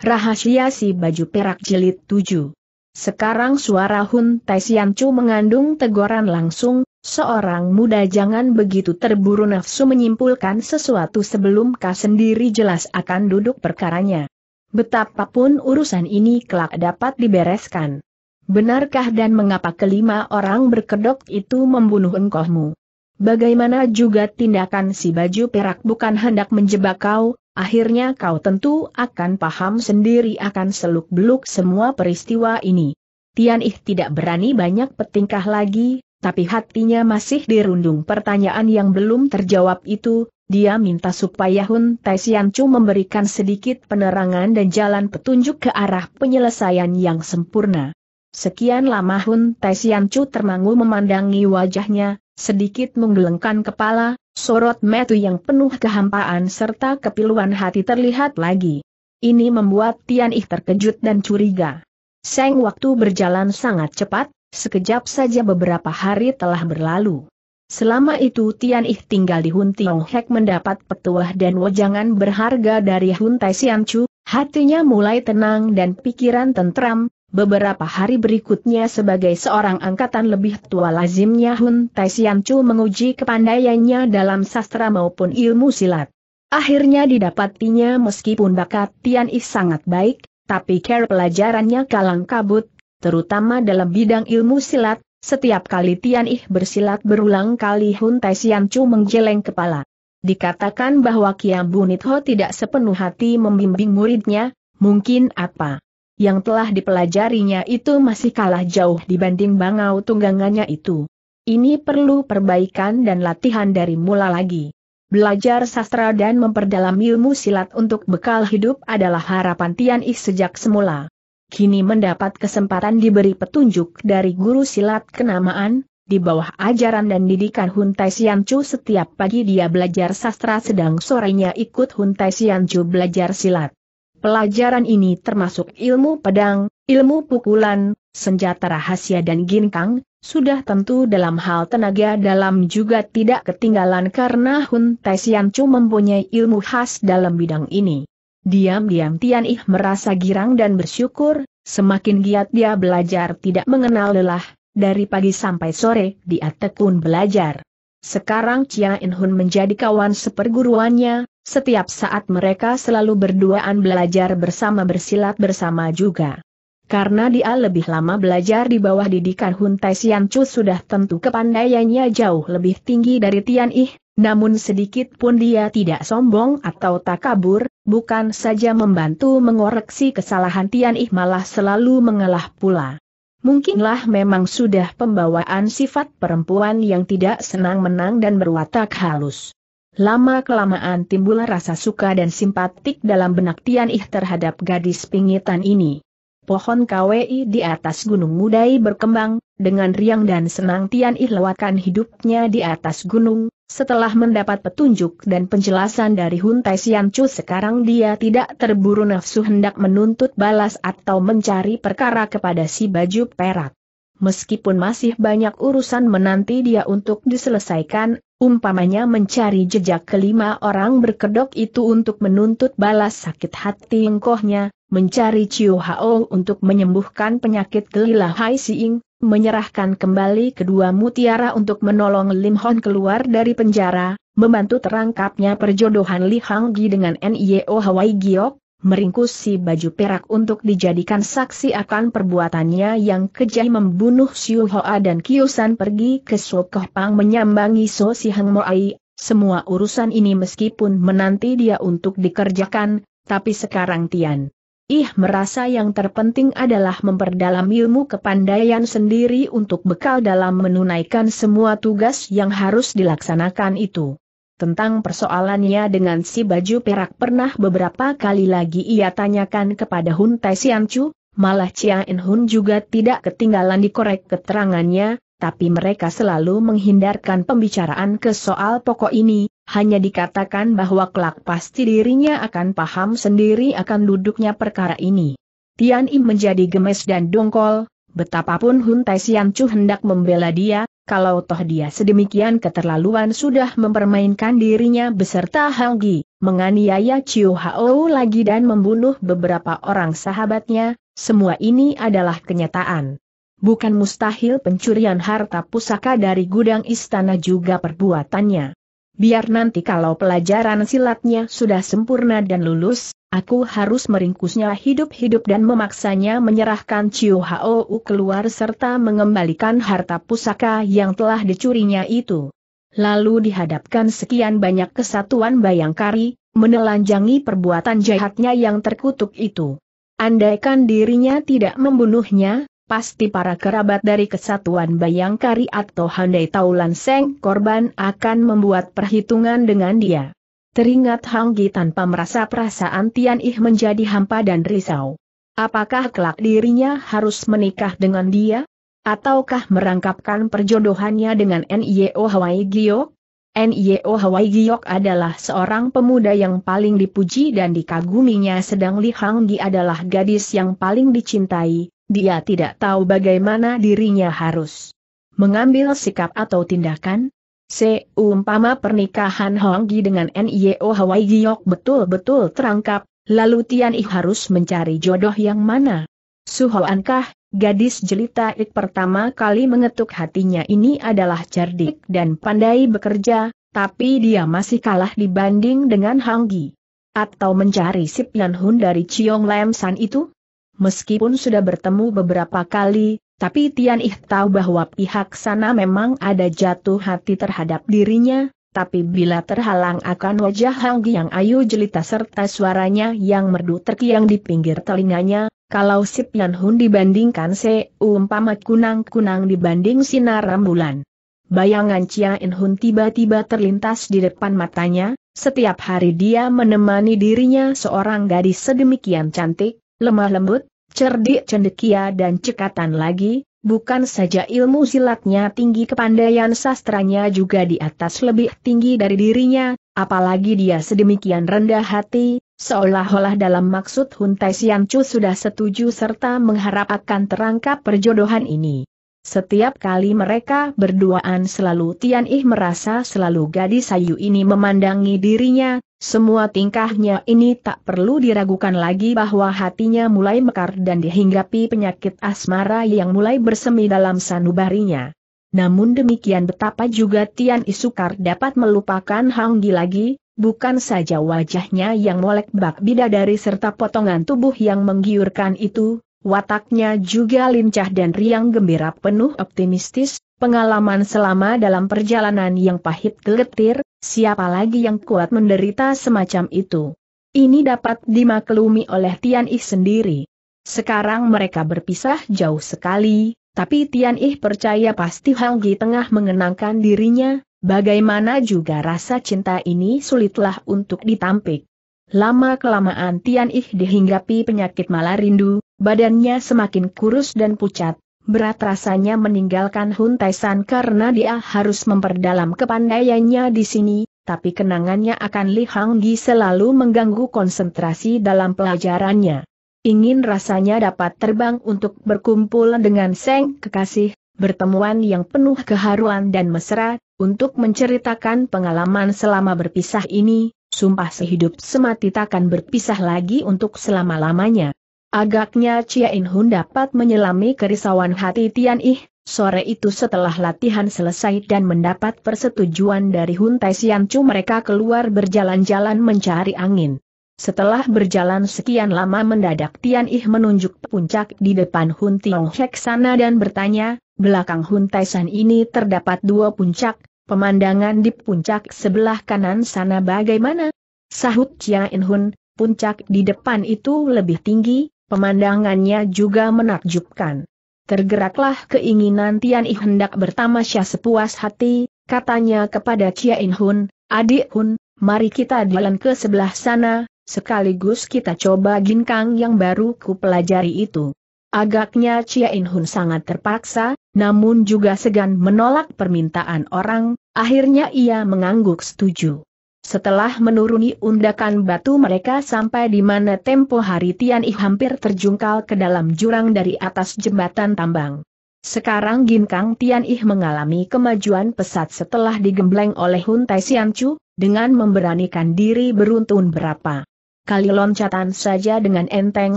Rahasia si baju perak Jelit 7. Sekarang suara Hun Tai Chu mengandung teguran langsung, seorang muda jangan begitu terburu nafsu menyimpulkan sesuatu sebelum kau sendiri jelas akan duduk perkaranya. Betapapun urusan ini kelak dapat dibereskan. Benarkah dan mengapa kelima orang berkedok itu membunuh engkohmu? Bagaimana juga tindakan si baju perak bukan hendak menjebak kau, akhirnya kau tentu akan paham sendiri akan seluk-beluk semua peristiwa ini. Tian Ih tidak berani banyak petingkah lagi, tapi hatinya masih dirundung pertanyaan yang belum terjawab itu, dia minta supaya Hun Tai Sian Chu memberikan sedikit penerangan dan jalan petunjuk ke arah penyelesaian yang sempurna. Sekian lama Hun Tai Sian Chu termangu memandangi wajahnya, sedikit menggelengkan kepala, sorot metu yang penuh kehampaan serta kepiluan hati terlihat lagi. Ini membuat Tian Ih terkejut dan curiga. Seng waktu berjalan sangat cepat, sekejap saja beberapa hari telah berlalu. Selama itu Tian Ih tinggal di Hun Tiong Hek mendapat petuah dan wajangan berharga dari Hun Tai Sian Chu, hatinya mulai tenang dan pikiran tentram, Beberapa hari berikutnya sebagai seorang angkatan lebih tua lazimnya Hun Tai Chu menguji kepandaiannya dalam sastra maupun ilmu silat. Akhirnya didapatinya meskipun bakat Tian Is sangat baik, tapi care pelajarannya kalang kabut, terutama dalam bidang ilmu silat, setiap kali Tian Ih bersilat berulang kali Hun Tai Chu menggeleng kepala. Dikatakan bahwa Kiam Ho tidak sepenuh hati membimbing muridnya, mungkin apa? yang telah dipelajarinya itu masih kalah jauh dibanding bangau tunggangannya itu. Ini perlu perbaikan dan latihan dari mula lagi. Belajar sastra dan memperdalam ilmu silat untuk bekal hidup adalah harapan Tian Yi sejak semula. Kini mendapat kesempatan diberi petunjuk dari guru silat kenamaan, di bawah ajaran dan didikan Hun Tai Sian Chu setiap pagi dia belajar sastra sedang sorenya ikut Hun Tai Sian Chu belajar silat. Pelajaran ini termasuk ilmu pedang, ilmu pukulan, senjata rahasia dan ginkang, sudah tentu dalam hal tenaga dalam juga tidak ketinggalan karena Hun Tai Chu mempunyai ilmu khas dalam bidang ini. Diam-diam Tian Ih merasa girang dan bersyukur, semakin giat dia belajar tidak mengenal lelah, dari pagi sampai sore dia tekun belajar. Sekarang Chia In Hun menjadi kawan seperguruannya, setiap saat mereka selalu berduaan belajar bersama bersilat bersama juga. Karena dia lebih lama belajar di bawah didikan Hun Tai Sian Chu sudah tentu kepandaiannya jauh lebih tinggi dari Tian Ih, namun sedikit pun dia tidak sombong atau takabur, bukan saja membantu mengoreksi kesalahan Tian Ih malah selalu mengalah pula. Mungkinlah memang sudah pembawaan sifat perempuan yang tidak senang menang dan berwatak halus lama-kelamaan timbul rasa suka dan simpatik dalam benak Tian Ih terhadap gadis pingitan ini. Pohon KWI di atas gunung mudai berkembang, dengan riang dan senang Tian Ih lewatkan hidupnya di atas gunung, setelah mendapat petunjuk dan penjelasan dari Hun Tai Sian Chu sekarang dia tidak terburu nafsu hendak menuntut balas atau mencari perkara kepada si baju perak. Meskipun masih banyak urusan menanti dia untuk diselesaikan, umpamanya mencari jejak kelima orang berkedok itu untuk menuntut balas sakit hati engkohnya, mencari Chiu Hao untuk menyembuhkan penyakit gelila Hai Siing, menyerahkan kembali kedua mutiara untuk menolong Lim Hon keluar dari penjara, membantu terangkapnya perjodohan Li Hang Gi dengan Nio Hawaii Giok, meringkus si baju perak untuk dijadikan saksi akan perbuatannya yang kejam membunuh Siu Hoa dan Kiusan pergi ke Sokoh Pang menyambangi So Si Heng Moai. Semua urusan ini meskipun menanti dia untuk dikerjakan, tapi sekarang Tian. Ih merasa yang terpenting adalah memperdalam ilmu kepandaian sendiri untuk bekal dalam menunaikan semua tugas yang harus dilaksanakan itu. Tentang persoalannya dengan si baju perak pernah beberapa kali lagi ia tanyakan kepada Hun Tai Chu, malah Chia In Hun juga tidak ketinggalan dikorek keterangannya, tapi mereka selalu menghindarkan pembicaraan ke soal pokok ini, hanya dikatakan bahwa kelak pasti dirinya akan paham sendiri akan duduknya perkara ini. Tian Im menjadi gemes dan dongkol, betapapun Hun Sian Chu hendak membela dia, kalau toh dia sedemikian keterlaluan sudah mempermainkan dirinya beserta Hanggi, menganiaya Chiu Hao lagi dan membunuh beberapa orang sahabatnya, semua ini adalah kenyataan. Bukan mustahil pencurian harta pusaka dari gudang istana juga perbuatannya. Biar nanti kalau pelajaran silatnya sudah sempurna dan lulus, Aku harus meringkusnya hidup-hidup dan memaksanya menyerahkan Chiu Hao keluar serta mengembalikan harta pusaka yang telah dicurinya itu. Lalu dihadapkan sekian banyak kesatuan bayangkari, menelanjangi perbuatan jahatnya yang terkutuk itu. Andaikan dirinya tidak membunuhnya, pasti para kerabat dari kesatuan bayangkari atau handai taulan seng korban akan membuat perhitungan dengan dia. Teringat Hanggi tanpa merasa perasaan Tian Ih menjadi hampa dan risau. Apakah kelak dirinya harus menikah dengan dia? Ataukah merangkapkan perjodohannya dengan N.I.O. Hawaii Giok? N.I.O. Hawaii Giok adalah seorang pemuda yang paling dipuji dan dikaguminya sedang Li Hanggi adalah gadis yang paling dicintai, dia tidak tahu bagaimana dirinya harus mengambil sikap atau tindakan, Seumpama pernikahan Honggi dengan NIO Hawaii Giok betul-betul terangkap, lalu Tian I harus mencari jodoh yang mana? Hoankah, gadis jelita Ik pertama kali mengetuk hatinya ini adalah cerdik dan pandai bekerja, tapi dia masih kalah dibanding dengan Honggi. Atau mencari Sip Yan Hun dari Chiong Lam San itu? Meskipun sudah bertemu beberapa kali, tapi Tian Ih tahu bahwa pihak sana memang ada jatuh hati terhadap dirinya, tapi bila terhalang akan wajah Hang yang ayu jelita serta suaranya yang merdu terkiang di pinggir telinganya, kalau si Yan Hun dibandingkan se, umpama kunang-kunang dibanding sinar rembulan. Bayangan Chia In Hun tiba-tiba terlintas di depan matanya, setiap hari dia menemani dirinya seorang gadis sedemikian cantik, lemah lembut, cerdik cendekia dan cekatan lagi, bukan saja ilmu silatnya tinggi kepandaian sastranya juga di atas lebih tinggi dari dirinya, apalagi dia sedemikian rendah hati, seolah-olah dalam maksud Huntai Chu sudah setuju serta mengharapkan terangkap perjodohan ini. Setiap kali mereka berduaan selalu Tian Ih merasa selalu gadis sayu ini memandangi dirinya, semua tingkahnya ini tak perlu diragukan lagi bahwa hatinya mulai mekar dan dihinggapi penyakit asmara yang mulai bersemi dalam sanubarinya. Namun demikian betapa juga Tian Ih sukar dapat melupakan Hang Gi lagi, bukan saja wajahnya yang molek bak bidadari serta potongan tubuh yang menggiurkan itu, Wataknya juga lincah dan riang gembira penuh optimistis, pengalaman selama dalam perjalanan yang pahit geletir, siapa lagi yang kuat menderita semacam itu. Ini dapat dimaklumi oleh Tian Ih sendiri. Sekarang mereka berpisah jauh sekali, tapi Tian Ih percaya pasti Hang tengah mengenangkan dirinya, bagaimana juga rasa cinta ini sulitlah untuk ditampik. Lama kelamaan Tian Ih dihinggapi penyakit malarindu, badannya semakin kurus dan pucat. Berat rasanya meninggalkan Hun Taisan karena dia harus memperdalam kepandaiannya di sini, tapi kenangannya akan Li Hang Gi selalu mengganggu konsentrasi dalam pelajarannya. Ingin rasanya dapat terbang untuk berkumpul dengan Seng kekasih, bertemuan yang penuh keharuan dan mesra, untuk menceritakan pengalaman selama berpisah ini, sumpah sehidup semati takkan berpisah lagi untuk selama-lamanya. Agaknya Chia In Hun dapat menyelami kerisauan hati Tian Ih, sore itu setelah latihan selesai dan mendapat persetujuan dari Hun Tai Sian Chu mereka keluar berjalan-jalan mencari angin. Setelah berjalan sekian lama mendadak Tian Ih menunjuk puncak di depan Hun Tiong Hek sana dan bertanya, belakang Hun Tai San ini terdapat dua puncak, pemandangan di puncak sebelah kanan sana bagaimana? Sahut Chia In Hun, puncak di depan itu lebih tinggi, Pemandangannya juga menakjubkan. Tergeraklah keinginan Tian I hendak bertamasya sepuas hati, katanya kepada Chia In Hun, adik Hun, mari kita jalan ke sebelah sana, sekaligus kita coba ginkang yang baru ku pelajari itu. Agaknya Chia In Hun sangat terpaksa, namun juga segan menolak permintaan orang, akhirnya ia mengangguk setuju. Setelah menuruni undakan batu mereka sampai di mana tempo hari Tian I hampir terjungkal ke dalam jurang dari atas jembatan tambang. Sekarang Ginkang Tian I mengalami kemajuan pesat setelah digembleng oleh Hun Tai Sian Chu, dengan memberanikan diri beruntun berapa. Kali loncatan saja dengan enteng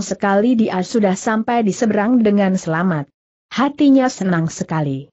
sekali dia sudah sampai di seberang dengan selamat. Hatinya senang sekali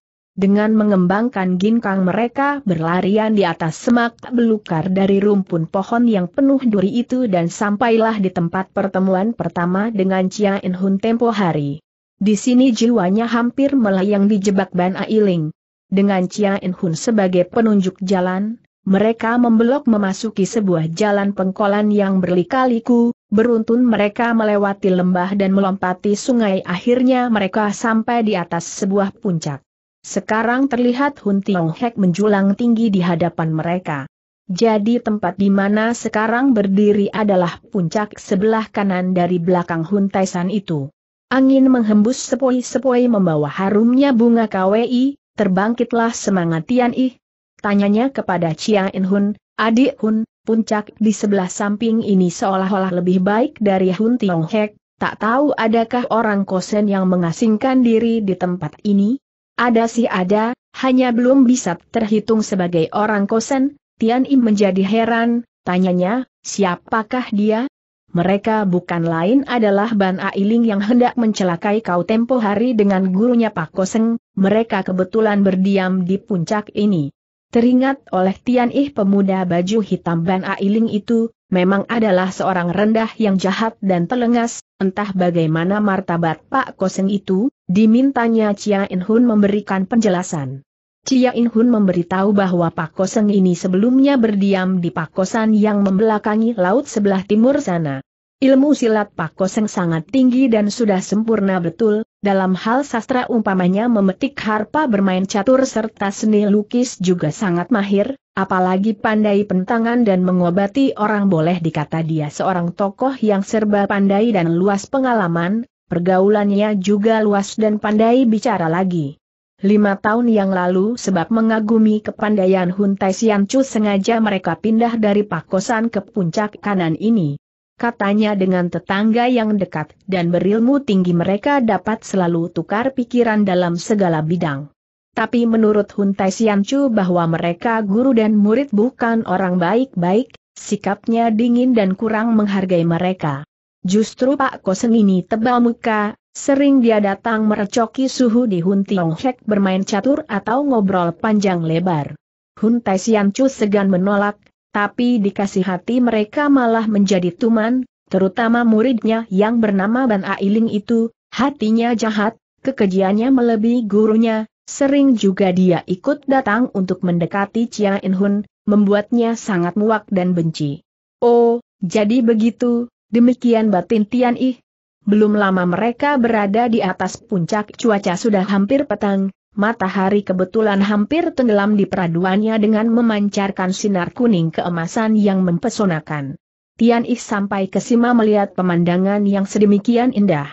dengan mengembangkan ginkang mereka berlarian di atas semak belukar dari rumpun pohon yang penuh duri itu dan sampailah di tempat pertemuan pertama dengan Chia In Hun tempo hari. Di sini jiwanya hampir melayang di jebak Ban Ailing. Dengan Chia In Hun sebagai penunjuk jalan, mereka membelok memasuki sebuah jalan pengkolan yang berlikaliku, beruntun mereka melewati lembah dan melompati sungai akhirnya mereka sampai di atas sebuah puncak. Sekarang terlihat Hun Tiong Hek menjulang tinggi di hadapan mereka. Jadi tempat di mana sekarang berdiri adalah puncak sebelah kanan dari belakang Hun Taisan itu. Angin menghembus sepoi-sepoi membawa harumnya bunga KWI, terbangkitlah semangat Tian Ih. Tanyanya kepada Chiang In Hun, adik Hun, puncak di sebelah samping ini seolah-olah lebih baik dari Hun Tiong Hek, tak tahu adakah orang kosen yang mengasingkan diri di tempat ini? Ada sih ada, hanya belum bisa terhitung sebagai orang kosen, Tian Im menjadi heran, tanyanya, siapakah dia? Mereka bukan lain adalah Ban Ailing yang hendak mencelakai kau tempo hari dengan gurunya Pak Koseng, mereka kebetulan berdiam di puncak ini. Teringat oleh Tian Ih pemuda baju hitam Ban Ailing itu, memang adalah seorang rendah yang jahat dan telengas, entah bagaimana martabat Pak Koseng itu, dimintanya Chia In Hun memberikan penjelasan. Chia In Hun memberitahu bahwa Pak Koseng ini sebelumnya berdiam di Pak Kosan yang membelakangi laut sebelah timur sana. Ilmu silat Pak Koseng sangat tinggi dan sudah sempurna betul, dalam hal sastra umpamanya memetik harpa bermain catur serta seni lukis juga sangat mahir, apalagi pandai pentangan dan mengobati orang boleh dikata dia seorang tokoh yang serba pandai dan luas pengalaman, pergaulannya juga luas dan pandai bicara lagi. Lima tahun yang lalu sebab mengagumi kepandaian Huntai Chu sengaja mereka pindah dari pakosan ke puncak kanan ini. Katanya dengan tetangga yang dekat dan berilmu tinggi mereka dapat selalu tukar pikiran dalam segala bidang. Tapi menurut Hun Tai bahwa mereka guru dan murid bukan orang baik-baik, sikapnya dingin dan kurang menghargai mereka. Justru Pak Koseng ini tebal muka, sering dia datang merecoki suhu di Hun Tiong Hek bermain catur atau ngobrol panjang lebar. Hun Tai segan menolak, tapi dikasih hati mereka malah menjadi tuman, terutama muridnya yang bernama Ban Ailing itu, hatinya jahat, kekejiannya melebihi gurunya, sering juga dia ikut datang untuk mendekati Chia In Hun, membuatnya sangat muak dan benci. Oh, jadi begitu, demikian batin Tian Ih. Belum lama mereka berada di atas puncak cuaca sudah hampir petang, Matahari kebetulan hampir tenggelam di peraduannya dengan memancarkan sinar kuning keemasan yang mempesonakan. Tian Ih sampai ke Sima melihat pemandangan yang sedemikian indah.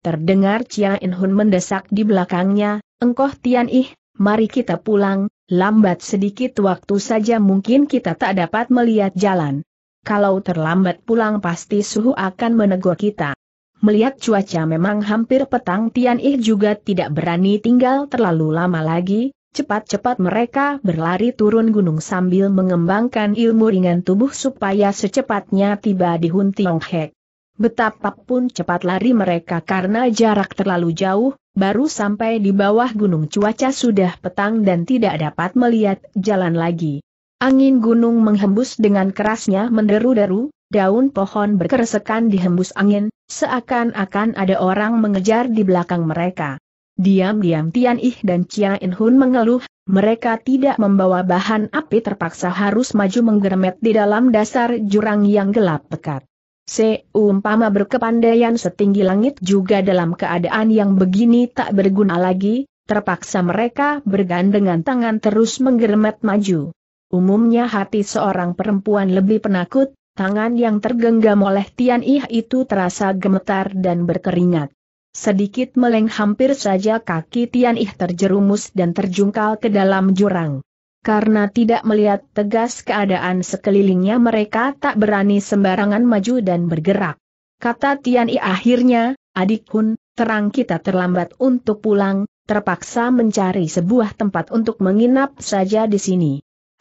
Terdengar Chia In Hun mendesak di belakangnya, engkoh Tian Ih, mari kita pulang, lambat sedikit waktu saja mungkin kita tak dapat melihat jalan. Kalau terlambat pulang pasti suhu akan menegur kita. Melihat cuaca memang hampir petang Tian Ih juga tidak berani tinggal terlalu lama lagi, cepat-cepat mereka berlari turun gunung sambil mengembangkan ilmu ringan tubuh supaya secepatnya tiba di Hun Tiong Hek. Betapapun cepat lari mereka karena jarak terlalu jauh, baru sampai di bawah gunung cuaca sudah petang dan tidak dapat melihat jalan lagi. Angin gunung menghembus dengan kerasnya menderu-deru, daun pohon berkeresekan dihembus angin, Seakan-akan ada orang mengejar di belakang mereka. Diam-diam Tian Ih dan Chia In Hun mengeluh, mereka tidak membawa bahan api terpaksa harus maju menggeremet di dalam dasar jurang yang gelap pekat. Seumpama berkepandaian setinggi langit juga dalam keadaan yang begini tak berguna lagi, terpaksa mereka bergandengan tangan terus menggeremet maju. Umumnya hati seorang perempuan lebih penakut, Tangan yang tergenggam oleh Tian Ih itu terasa gemetar dan berkeringat. Sedikit meleng hampir saja kaki Tian Ih terjerumus dan terjungkal ke dalam jurang. Karena tidak melihat tegas keadaan sekelilingnya mereka tak berani sembarangan maju dan bergerak. Kata Tian Ih akhirnya, adik Hun, terang kita terlambat untuk pulang, terpaksa mencari sebuah tempat untuk menginap saja di sini.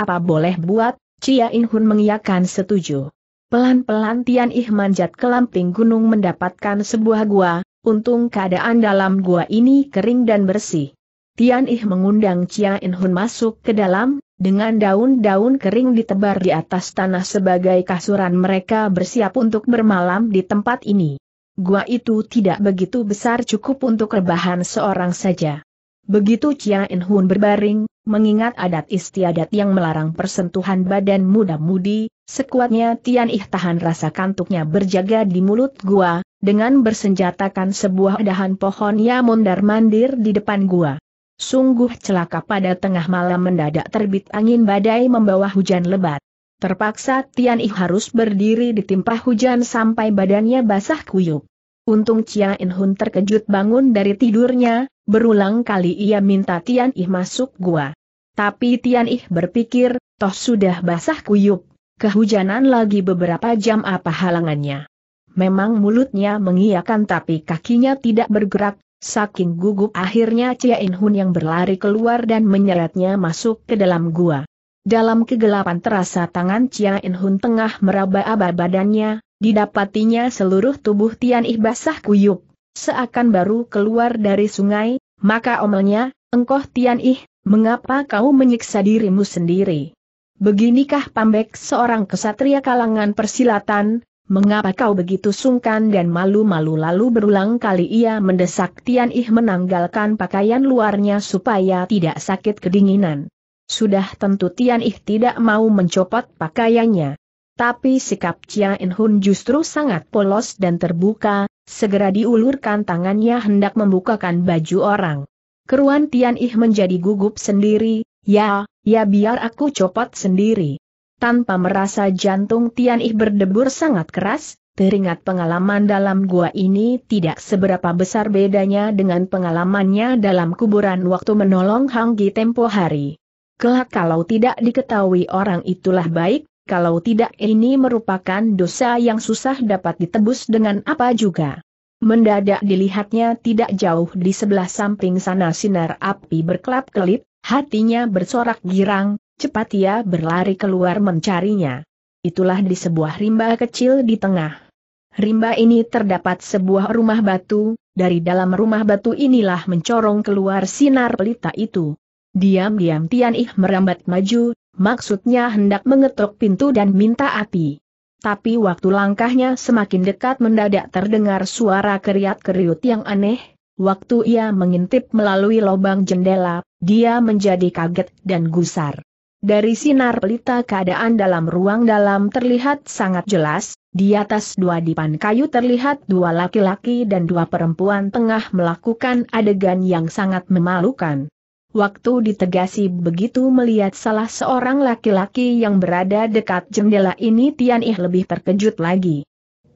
Apa boleh buat, Cia In Hun mengiyakan setuju. Pelan-pelan Tian Ih manjat ke lamping gunung mendapatkan sebuah gua, untung keadaan dalam gua ini kering dan bersih. Tian Ih mengundang Chia In Hun masuk ke dalam, dengan daun-daun kering ditebar di atas tanah sebagai kasuran mereka bersiap untuk bermalam di tempat ini. Gua itu tidak begitu besar cukup untuk rebahan seorang saja. Begitu Chia In Hun berbaring, mengingat adat istiadat yang melarang persentuhan badan muda-mudi, Sekuatnya Tian Ih tahan rasa kantuknya berjaga di mulut gua, dengan bersenjatakan sebuah dahan pohon ia mondar-mandir di depan gua. Sungguh celaka pada tengah malam mendadak terbit angin badai membawa hujan lebat. Terpaksa Tian Ih harus berdiri ditimpa hujan sampai badannya basah kuyup. Untung Chia In Hun terkejut bangun dari tidurnya, berulang kali ia minta Tian Ih masuk gua. Tapi Tian Ih berpikir, toh sudah basah kuyup, Kehujanan lagi beberapa jam apa halangannya. Memang mulutnya mengiakan, tapi kakinya tidak bergerak, saking gugup akhirnya Cia In Hun yang berlari keluar dan menyeretnya masuk ke dalam gua. Dalam kegelapan terasa tangan Cia In Hun tengah meraba-aba badannya, didapatinya seluruh tubuh Tian Ih basah kuyup, seakan baru keluar dari sungai, maka omelnya, engkoh Tian Ih, mengapa kau menyiksa dirimu sendiri? Beginikah Pambek seorang kesatria kalangan persilatan, mengapa kau begitu sungkan dan malu-malu lalu berulang kali ia mendesak Tian Ih menanggalkan pakaian luarnya supaya tidak sakit kedinginan. Sudah tentu Tian Ih tidak mau mencopot pakaiannya. Tapi sikap Chia In Hun justru sangat polos dan terbuka, segera diulurkan tangannya hendak membukakan baju orang. Keruan Tian Ih menjadi gugup sendiri, Ya, ya biar aku copot sendiri. Tanpa merasa jantung Tian Ih berdebur sangat keras, teringat pengalaman dalam gua ini tidak seberapa besar bedanya dengan pengalamannya dalam kuburan waktu menolong Hanggi tempo hari. Kelak kalau tidak diketahui orang itulah baik, kalau tidak ini merupakan dosa yang susah dapat ditebus dengan apa juga. Mendadak dilihatnya tidak jauh di sebelah samping sana sinar api berkelap-kelip, Hatinya bersorak girang, cepat ia berlari keluar mencarinya. Itulah di sebuah rimba kecil di tengah. Rimba ini terdapat sebuah rumah batu, dari dalam rumah batu inilah mencorong keluar sinar pelita itu. Diam-diam Tian Ih merambat maju, maksudnya hendak mengetuk pintu dan minta api. Tapi waktu langkahnya semakin dekat mendadak terdengar suara keriat-keriut yang aneh, waktu ia mengintip melalui lubang jendela, dia menjadi kaget dan gusar. Dari sinar pelita keadaan dalam ruang dalam terlihat sangat jelas, di atas dua dipan kayu terlihat dua laki-laki dan dua perempuan tengah melakukan adegan yang sangat memalukan. Waktu ditegasi begitu melihat salah seorang laki-laki yang berada dekat jendela ini Tian Ih lebih terkejut lagi.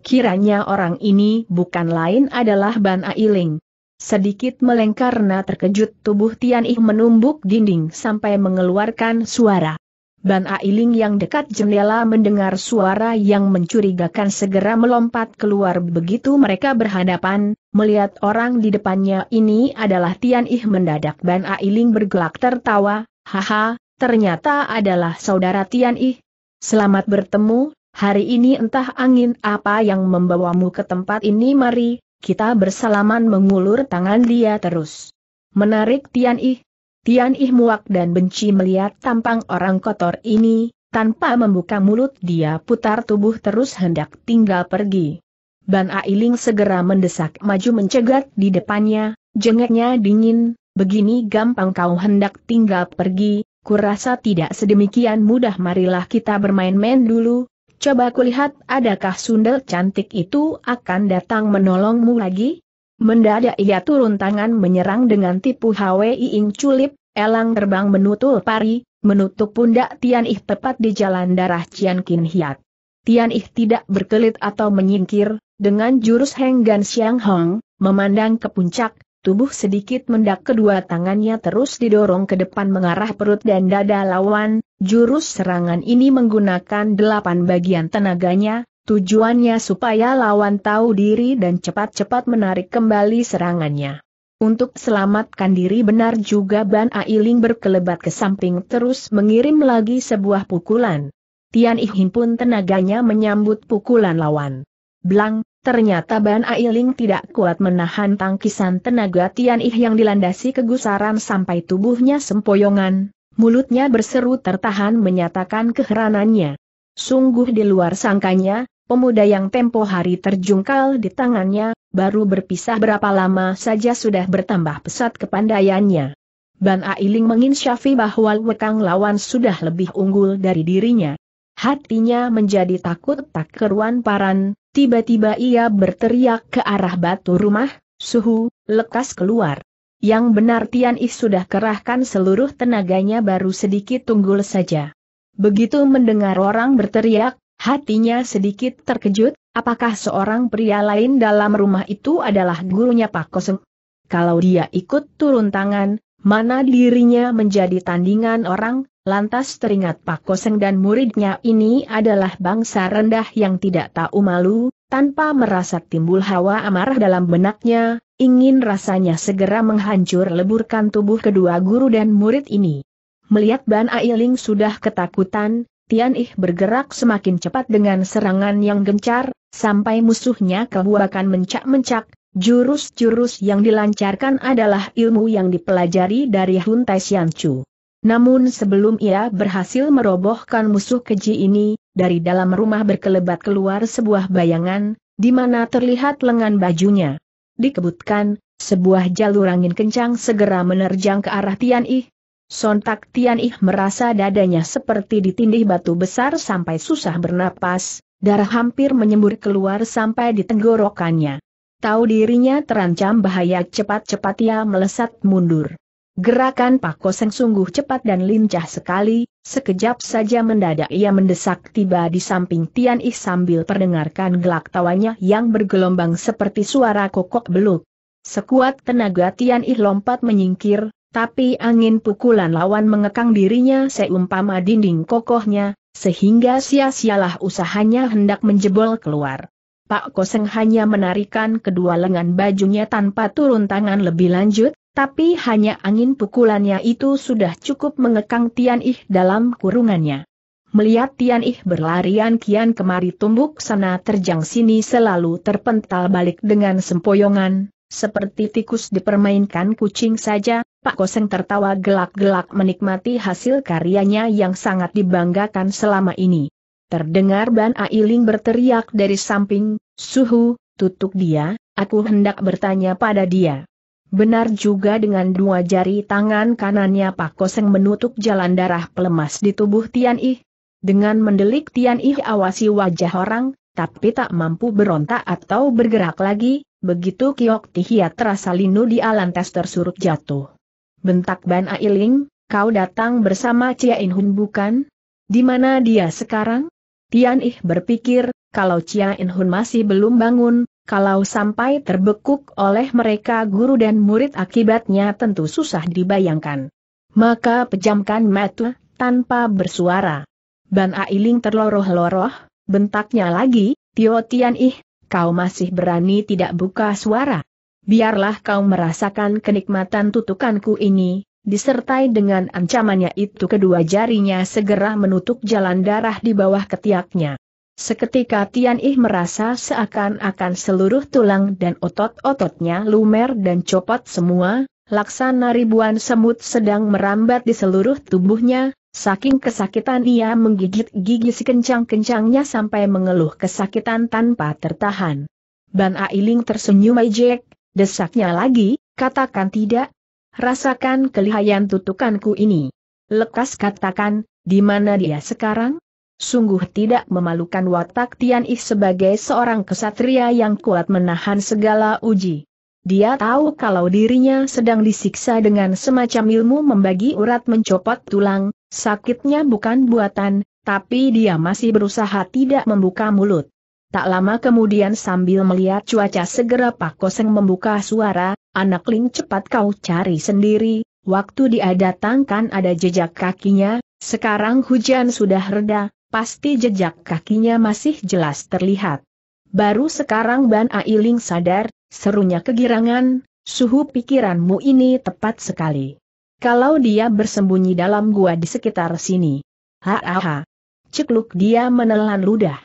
Kiranya orang ini bukan lain adalah Ban Ailing. Sedikit meleng karena terkejut tubuh Tian Ih menumbuk dinding sampai mengeluarkan suara. Ban Ailing yang dekat jendela mendengar suara yang mencurigakan segera melompat keluar begitu mereka berhadapan, melihat orang di depannya ini adalah Tian Ih mendadak Ban Ailing bergelak tertawa, haha, ternyata adalah saudara Tian Ih. Selamat bertemu, hari ini entah angin apa yang membawamu ke tempat ini mari, kita bersalaman mengulur tangan dia terus. Menarik Tian Ih. Tian Ih muak dan benci melihat tampang orang kotor ini, tanpa membuka mulut dia putar tubuh terus hendak tinggal pergi. Ban Ailing segera mendesak maju mencegat di depannya, jengeknya dingin, begini gampang kau hendak tinggal pergi, kurasa tidak sedemikian mudah marilah kita bermain-main dulu, Coba kulihat adakah sundel cantik itu akan datang menolongmu lagi? Mendadak ia turun tangan menyerang dengan tipu Hwi Ing Culip, elang terbang menutul pari, menutup pundak Tian Ih tepat di jalan darah Cian Kin Hiat. Tian Ih tidak berkelit atau menyingkir, dengan jurus Henggan Siang Hong, memandang ke puncak, tubuh sedikit mendak kedua tangannya terus didorong ke depan mengarah perut dan dada lawan, Jurus serangan ini menggunakan delapan bagian tenaganya, tujuannya supaya lawan tahu diri dan cepat-cepat menarik kembali serangannya. Untuk selamatkan diri benar juga Ban Ailing berkelebat ke samping terus mengirim lagi sebuah pukulan. Tian Ihin pun tenaganya menyambut pukulan lawan. Blang, ternyata Ban Ailing tidak kuat menahan tangkisan tenaga Tian Ih yang dilandasi kegusaran sampai tubuhnya sempoyongan, Mulutnya berseru tertahan menyatakan keheranannya. Sungguh di luar sangkanya, pemuda yang tempo hari terjungkal di tangannya, baru berpisah berapa lama saja sudah bertambah pesat kepandaiannya. Ban Ailing menginsyafi bahwa Wekang lawan sudah lebih unggul dari dirinya. Hatinya menjadi takut tak keruan paran, tiba-tiba ia berteriak ke arah batu rumah, suhu, lekas keluar. Yang benar Tian Is sudah kerahkan seluruh tenaganya baru sedikit tunggul saja. Begitu mendengar orang berteriak, hatinya sedikit terkejut, apakah seorang pria lain dalam rumah itu adalah gurunya Pak Koseng? Kalau dia ikut turun tangan, mana dirinya menjadi tandingan orang, lantas teringat Pak Koseng dan muridnya ini adalah bangsa rendah yang tidak tahu malu, tanpa merasa timbul hawa amarah dalam benaknya, ingin rasanya segera menghancur leburkan tubuh kedua guru dan murid ini. Melihat Ban Ailing sudah ketakutan, Tian Ih bergerak semakin cepat dengan serangan yang gencar, sampai musuhnya kebuakan mencak-mencak, jurus-jurus yang dilancarkan adalah ilmu yang dipelajari dari Hun Tai Xian Chu. Namun sebelum ia berhasil merobohkan musuh keji ini, dari dalam rumah berkelebat keluar sebuah bayangan, di mana terlihat lengan bajunya dikebutkan, sebuah jalur angin kencang segera menerjang ke arah Tian Ih. Sontak Tian Ih merasa dadanya seperti ditindih batu besar sampai susah bernapas, darah hampir menyembur keluar sampai di tenggorokannya. Tahu dirinya terancam bahaya cepat-cepat ia melesat mundur. Gerakan Pak Koseng sungguh cepat dan lincah sekali, sekejap saja mendadak ia mendesak tiba di samping Tian Ih sambil perdengarkan gelak tawanya yang bergelombang seperti suara kokok beluk. Sekuat tenaga Tian Ih lompat menyingkir, tapi angin pukulan lawan mengekang dirinya seumpama dinding kokohnya, sehingga sia-sialah usahanya hendak menjebol keluar. Pak Koseng hanya menarikan kedua lengan bajunya tanpa turun tangan lebih lanjut, tapi hanya angin pukulannya itu sudah cukup mengekang Tian Ih dalam kurungannya. Melihat Tian Ih berlarian kian kemari tumbuk sana terjang sini selalu terpental balik dengan sempoyongan, seperti tikus dipermainkan kucing saja, Pak Koseng tertawa gelak-gelak menikmati hasil karyanya yang sangat dibanggakan selama ini. Terdengar Ban Ailing berteriak dari samping, Suhu, tutup dia, aku hendak bertanya pada dia. Benar juga dengan dua jari tangan kanannya Pak Koseng menutup jalan darah pelemas di tubuh Tian Ih. Dengan mendelik Tian Ih awasi wajah orang, tapi tak mampu berontak atau bergerak lagi, begitu Kiok Tihia terasa linu di alantes tersurut jatuh. Bentak Ban Ailing, kau datang bersama Cia In Hun bukan? Di mana dia sekarang? Tian Ih berpikir, kalau Cia In Hun masih belum bangun, kalau sampai terbekuk oleh mereka guru dan murid akibatnya tentu susah dibayangkan. Maka pejamkan mata, tanpa bersuara. Ban Ailing terloroh-loroh, bentaknya lagi, Tio Tian Ih, kau masih berani tidak buka suara. Biarlah kau merasakan kenikmatan tutukanku ini, disertai dengan ancamannya itu kedua jarinya segera menutup jalan darah di bawah ketiaknya. Seketika Tian Ih merasa seakan-akan seluruh tulang dan otot-ototnya lumer dan copot semua, laksana ribuan semut sedang merambat di seluruh tubuhnya, saking kesakitan ia menggigit gigi sekencang-kencangnya sampai mengeluh kesakitan tanpa tertahan. Ban Ailing tersenyum ejek, desaknya lagi, katakan tidak, rasakan kelihayan tutukanku ini. Lekas katakan, di mana dia sekarang? Sungguh tidak memalukan watak Tian Ih sebagai seorang kesatria yang kuat menahan segala uji. Dia tahu kalau dirinya sedang disiksa dengan semacam ilmu membagi urat mencopot tulang, sakitnya bukan buatan, tapi dia masih berusaha tidak membuka mulut. Tak lama kemudian sambil melihat cuaca segera Pak Koseng membuka suara, anak Ling cepat kau cari sendiri, waktu dia datangkan ada jejak kakinya, sekarang hujan sudah reda, pasti jejak kakinya masih jelas terlihat. Baru sekarang Ban Ailing sadar, serunya kegirangan, suhu pikiranmu ini tepat sekali. Kalau dia bersembunyi dalam gua di sekitar sini. Ha-ha-ha. Cekluk dia menelan ludah.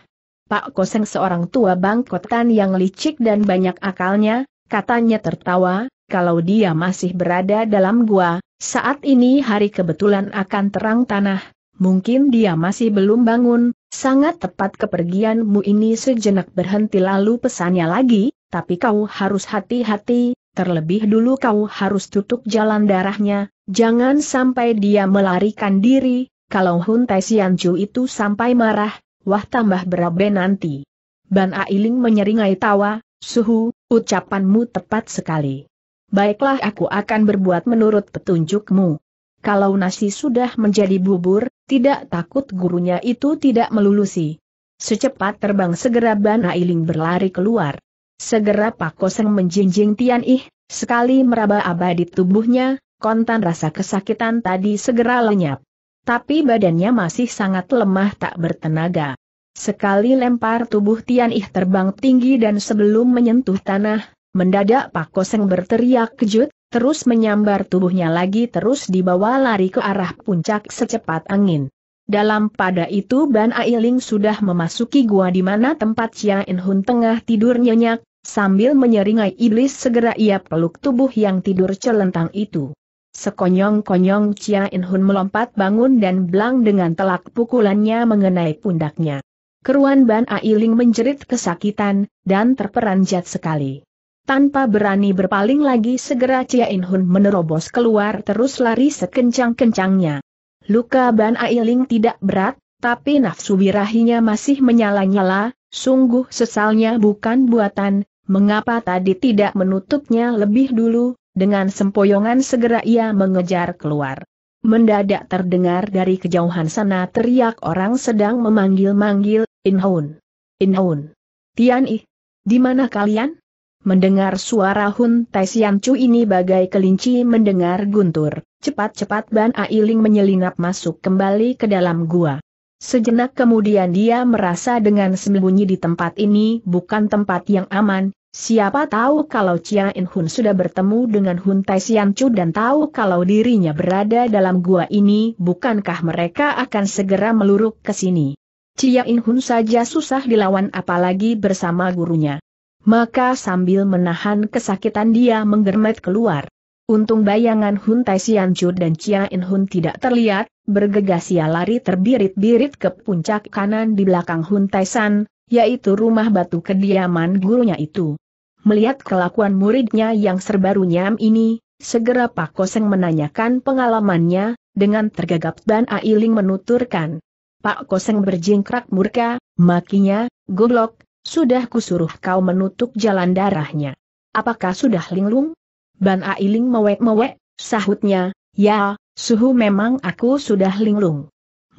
Pak Koseng seorang tua bangkotan yang licik dan banyak akalnya, katanya tertawa, kalau dia masih berada dalam gua, saat ini hari kebetulan akan terang tanah, Mungkin dia masih belum bangun, sangat tepat kepergianmu ini sejenak berhenti lalu pesannya lagi, tapi kau harus hati-hati, terlebih dulu kau harus tutup jalan darahnya, jangan sampai dia melarikan diri, kalau Hun Tai Chu itu sampai marah, wah tambah berabe nanti. Ban Ailing menyeringai tawa, suhu, ucapanmu tepat sekali. Baiklah aku akan berbuat menurut petunjukmu. Kalau nasi sudah menjadi bubur, tidak takut gurunya itu tidak melulusi. Secepat terbang segera Ban Ailing berlari keluar. Segera Pak Koseng menjinjing Tian Ih, sekali meraba abadi tubuhnya, kontan rasa kesakitan tadi segera lenyap. Tapi badannya masih sangat lemah tak bertenaga. Sekali lempar tubuh Tian Ih terbang tinggi dan sebelum menyentuh tanah, mendadak Pak Koseng berteriak kejut, terus menyambar tubuhnya lagi terus dibawa lari ke arah puncak secepat angin. Dalam pada itu Ban Ailing sudah memasuki gua di mana tempat Chia In Hun tengah tidur nyenyak, sambil menyeringai iblis segera ia peluk tubuh yang tidur celentang itu. Sekonyong-konyong Chia In Hun melompat bangun dan belang dengan telak pukulannya mengenai pundaknya. Keruan Ban Ailing menjerit kesakitan, dan terperanjat sekali. Tanpa berani berpaling lagi segera Chia In Hun menerobos keluar terus lari sekencang-kencangnya. Luka Ban Ailing tidak berat, tapi nafsu birahinya masih menyala-nyala, sungguh sesalnya bukan buatan, mengapa tadi tidak menutupnya lebih dulu, dengan sempoyongan segera ia mengejar keluar. Mendadak terdengar dari kejauhan sana teriak orang sedang memanggil-manggil, Inhun. Inhun. Tian Ih. Di mana kalian? Mendengar suara Hun Tai Chu ini bagai kelinci mendengar guntur, cepat-cepat Ban Ailing menyelinap masuk kembali ke dalam gua. Sejenak kemudian dia merasa dengan sembunyi di tempat ini bukan tempat yang aman, siapa tahu kalau Chia In Hun sudah bertemu dengan Hun Tai Chu dan tahu kalau dirinya berada dalam gua ini bukankah mereka akan segera meluruk ke sini. Chia In Hun saja susah dilawan apalagi bersama gurunya. Maka sambil menahan kesakitan dia menggermet keluar. Untung bayangan Hun Tai Siancu dan Chia In Hun tidak terlihat, bergegas ia lari terbirit-birit ke puncak kanan di belakang Hun Tai San, yaitu rumah batu kediaman gurunya itu. Melihat kelakuan muridnya yang serba runyam ini, segera Pak Koseng menanyakan pengalamannya, dengan tergagap dan Ailing menuturkan. Pak Koseng berjingkrak murka, makinya, goblok, sudah kusuruh kau menutup jalan darahnya. Apakah sudah linglung? Ban Ailing mewek-mewek, sahutnya, ya, suhu memang aku sudah linglung.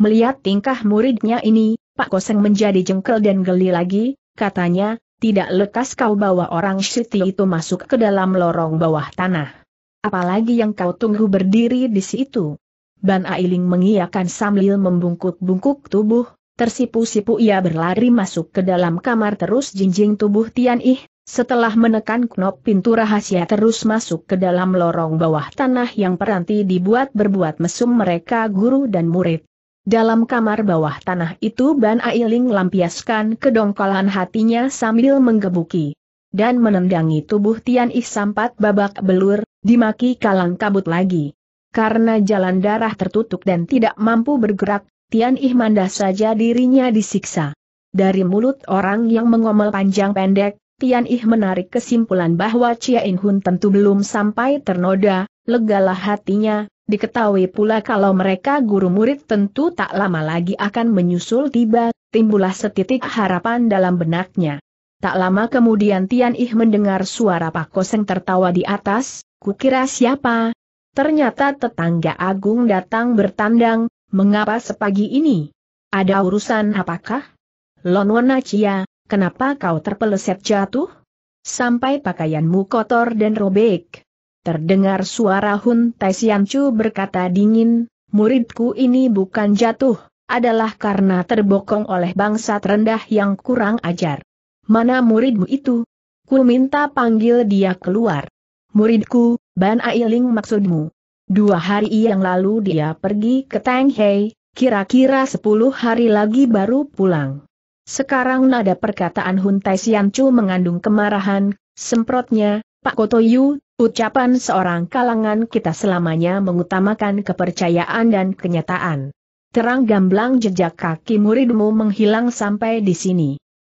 Melihat tingkah muridnya ini, Pak Koseng menjadi jengkel dan geli lagi, katanya, tidak lekas kau bawa orang Siti itu masuk ke dalam lorong bawah tanah. Apalagi yang kau tunggu berdiri di situ. Ban Ailing mengiakan sambil membungkuk-bungkuk tubuh, Tersipu-sipu ia berlari masuk ke dalam kamar terus jinjing tubuh Tian Ih, setelah menekan knop pintu rahasia terus masuk ke dalam lorong bawah tanah yang peranti dibuat berbuat mesum mereka guru dan murid. Dalam kamar bawah tanah itu Ban Ailing lampiaskan kedongkolan hatinya sambil menggebuki dan menendangi tubuh Tian Ih sampat babak belur, dimaki kalang kabut lagi. Karena jalan darah tertutup dan tidak mampu bergerak, Tian Ih saja dirinya disiksa. Dari mulut orang yang mengomel panjang pendek, Tian Ih menarik kesimpulan bahwa Chia In Hun tentu belum sampai ternoda, legalah hatinya, diketahui pula kalau mereka guru murid tentu tak lama lagi akan menyusul tiba, timbullah setitik harapan dalam benaknya. Tak lama kemudian Tian Ih mendengar suara Pak Koseng tertawa di atas, kukira siapa? Ternyata tetangga Agung datang bertandang, Mengapa sepagi ini? Ada urusan apakah? Lonwona Chia, kenapa kau terpeleset jatuh? Sampai pakaianmu kotor dan robek. Terdengar suara Hun Taisian Chu berkata dingin, muridku ini bukan jatuh, adalah karena terbokong oleh bangsa rendah yang kurang ajar. Mana muridmu itu? Ku minta panggil dia keluar. Muridku, Ban Ailing maksudmu. Dua hari yang lalu dia pergi ke Tanghei, kira-kira sepuluh hari lagi baru pulang. Sekarang nada perkataan Hun Tai Chu mengandung kemarahan, semprotnya, Pak Kotoyu, ucapan seorang kalangan kita selamanya mengutamakan kepercayaan dan kenyataan. Terang gamblang jejak kaki muridmu menghilang sampai di sini.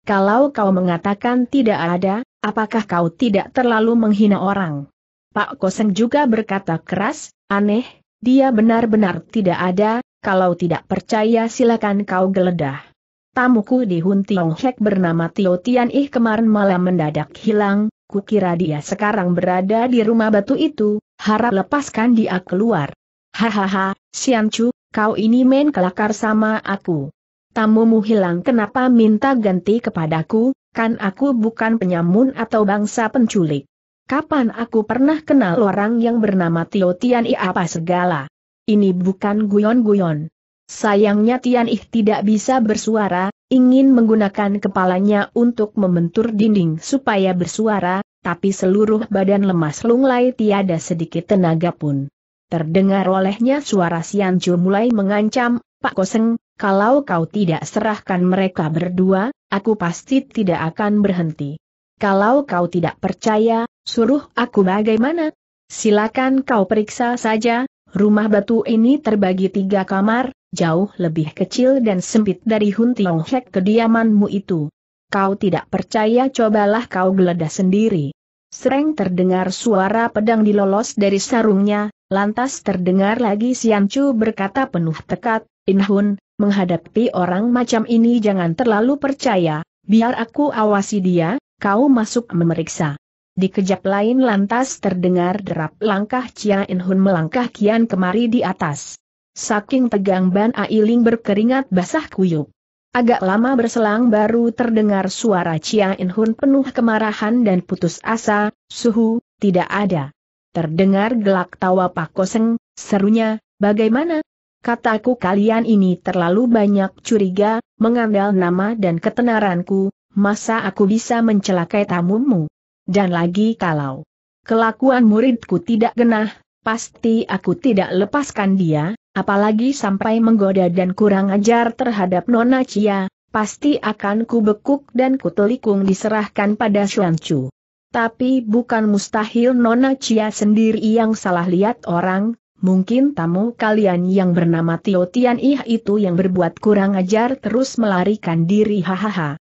Kalau kau mengatakan tidak ada, apakah kau tidak terlalu menghina orang? Pak Koseng juga berkata keras, aneh, dia benar-benar tidak ada, kalau tidak percaya silakan kau geledah. Tamuku di Hun Tiong Hek bernama Tio Tian Ih kemarin malam mendadak hilang, kukira dia sekarang berada di rumah batu itu, harap lepaskan dia keluar. Hahaha, Sian Chu, kau ini main kelakar sama aku. Tamumu hilang kenapa minta ganti kepadaku, kan aku bukan penyamun atau bangsa penculik. Kapan aku pernah kenal orang yang bernama Tio Tian I apa segala? Ini bukan guyon-guyon. Sayangnya Tian Ih tidak bisa bersuara, ingin menggunakan kepalanya untuk membentur dinding supaya bersuara, tapi seluruh badan lemas lunglai tiada sedikit tenaga pun. Terdengar olehnya suara Sian Chu mulai mengancam, Pak Koseng, kalau kau tidak serahkan mereka berdua, aku pasti tidak akan berhenti. Kalau kau tidak percaya, suruh aku bagaimana? Silakan kau periksa saja, rumah batu ini terbagi tiga kamar, jauh lebih kecil dan sempit dari Hun Tiong Hek kediamanmu itu. Kau tidak percaya cobalah kau geledah sendiri. Sering terdengar suara pedang dilolos dari sarungnya, lantas terdengar lagi Sian Chu berkata penuh tekat, hun, menghadapi orang macam ini jangan terlalu percaya, biar aku awasi dia, kau masuk memeriksa. Di kejap lain lantas terdengar derap langkah Chia In Hun melangkah kian kemari di atas. Saking tegang Ban Ailing berkeringat basah kuyup. Agak lama berselang baru terdengar suara Chia In Hun penuh kemarahan dan putus asa, suhu, tidak ada. Terdengar gelak tawa Pak Koseng, serunya, bagaimana? Kataku kalian ini terlalu banyak curiga, mengandal nama dan ketenaranku, masa aku bisa mencelakai tamumu? Dan lagi kalau kelakuan muridku tidak genah, pasti aku tidak lepaskan dia, apalagi sampai menggoda dan kurang ajar terhadap Nona Cia, pasti akan kubekuk dan kutelikung diserahkan pada Chu. Tapi bukan mustahil Nona Cia sendiri yang salah lihat orang, mungkin tamu kalian yang bernama Tio Tian Ih itu yang berbuat kurang ajar terus melarikan diri hahaha.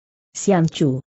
Chu.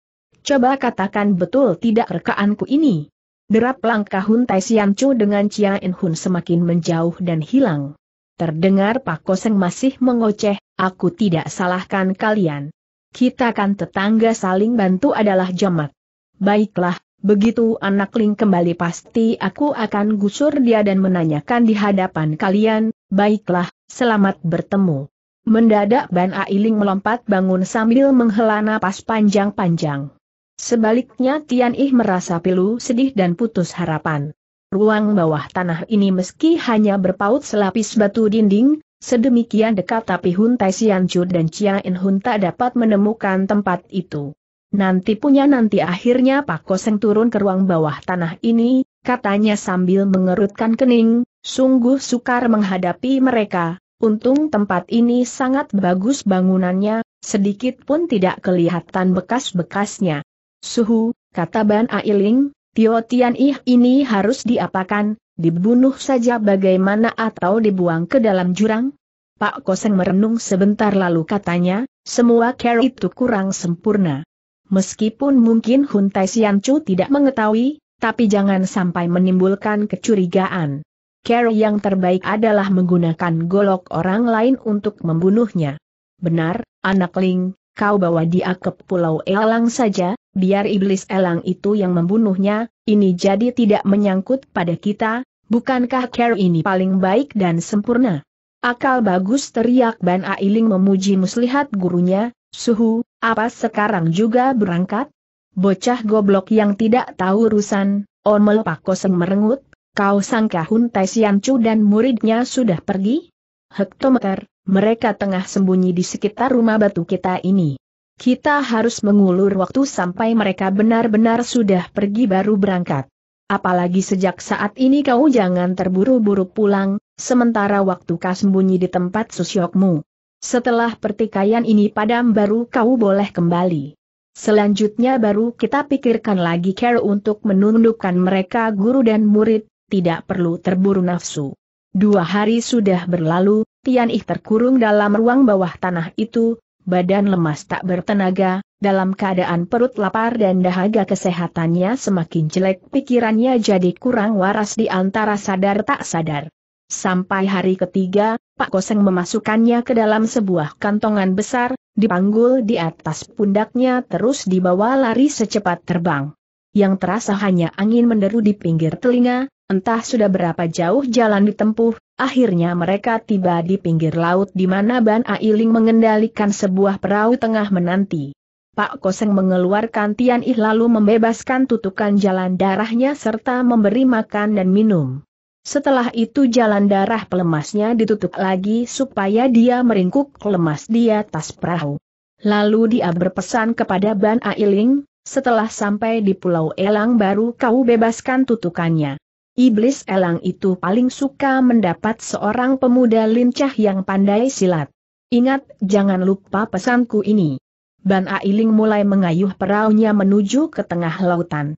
Coba katakan betul tidak rekaanku ini. Derap langkah Hun Tai Chu dengan Chia In Hun semakin menjauh dan hilang. Terdengar Pak Koseng masih mengoceh, aku tidak salahkan kalian. Kita kan tetangga saling bantu adalah jamak. Baiklah, begitu anak Ling kembali pasti aku akan gusur dia dan menanyakan di hadapan kalian, baiklah, selamat bertemu. Mendadak Ban Ailing melompat bangun sambil menghela napas panjang-panjang. Sebaliknya Tian Ih merasa pilu sedih dan putus harapan. Ruang bawah tanah ini meski hanya berpaut selapis batu dinding, sedemikian dekat tapi Hun Tai Sian Chu dan Chia In Hun tak dapat menemukan tempat itu. Nanti punya nanti akhirnya Pak Koseng turun ke ruang bawah tanah ini, katanya sambil mengerutkan kening, sungguh sukar menghadapi mereka, Untung tempat ini sangat bagus bangunannya, sedikit pun tidak kelihatan bekas-bekasnya. Suhu, kata Ban Ailing, Tio Tian Ih ini harus diapakan, dibunuh saja bagaimana atau dibuang ke dalam jurang? Pak Koseng merenung sebentar lalu katanya, semua care itu kurang sempurna. Meskipun mungkin Hun Sian Chu tidak mengetahui, tapi jangan sampai menimbulkan kecurigaan. Cara yang terbaik adalah menggunakan golok orang lain untuk membunuhnya. Benar, anak Ling, kau bawa dia ke Pulau Elang saja, biar iblis Elang itu yang membunuhnya, ini jadi tidak menyangkut pada kita, bukankah cara ini paling baik dan sempurna? Akal bagus teriak Ban Ailing memuji muslihat gurunya, Suhu, apa sekarang juga berangkat? Bocah goblok yang tidak tahu urusan, Omel Pakoseng merengut, Kau sangka Hun Tai Sian Chu dan muridnya sudah pergi? Hektometer, mereka tengah sembunyi di sekitar rumah batu kita ini. Kita harus mengulur waktu sampai mereka benar-benar sudah pergi baru berangkat. Apalagi sejak saat ini kau jangan terburu-buru pulang, sementara waktu kau sembunyi di tempat susyokmu. Setelah pertikaian ini padam baru kau boleh kembali. Selanjutnya baru kita pikirkan lagi care untuk menundukkan mereka guru dan murid, tidak perlu terburu nafsu. Dua hari sudah berlalu, Tian Ih terkurung dalam ruang bawah tanah itu, badan lemas tak bertenaga, dalam keadaan perut lapar dan dahaga kesehatannya semakin jelek pikirannya jadi kurang waras di antara sadar tak sadar. Sampai hari ketiga, Pak Koseng memasukkannya ke dalam sebuah kantongan besar, dipanggul di atas pundaknya terus dibawa lari secepat terbang. Yang terasa hanya angin menderu di pinggir telinga, Entah sudah berapa jauh jalan ditempuh, akhirnya mereka tiba di pinggir laut di mana Ban Ailing mengendalikan sebuah perahu tengah menanti. Pak Koseng mengeluarkan Tian Ih lalu membebaskan tutukan jalan darahnya serta memberi makan dan minum. Setelah itu jalan darah pelemasnya ditutup lagi supaya dia meringkuk lemas di atas perahu. Lalu dia berpesan kepada Ban Ailing, setelah sampai di Pulau Elang baru kau bebaskan tutukannya. Iblis elang itu paling suka mendapat seorang pemuda lincah yang pandai silat. Ingat, jangan lupa pesanku ini. Ban Ailing mulai mengayuh peraunya menuju ke tengah lautan.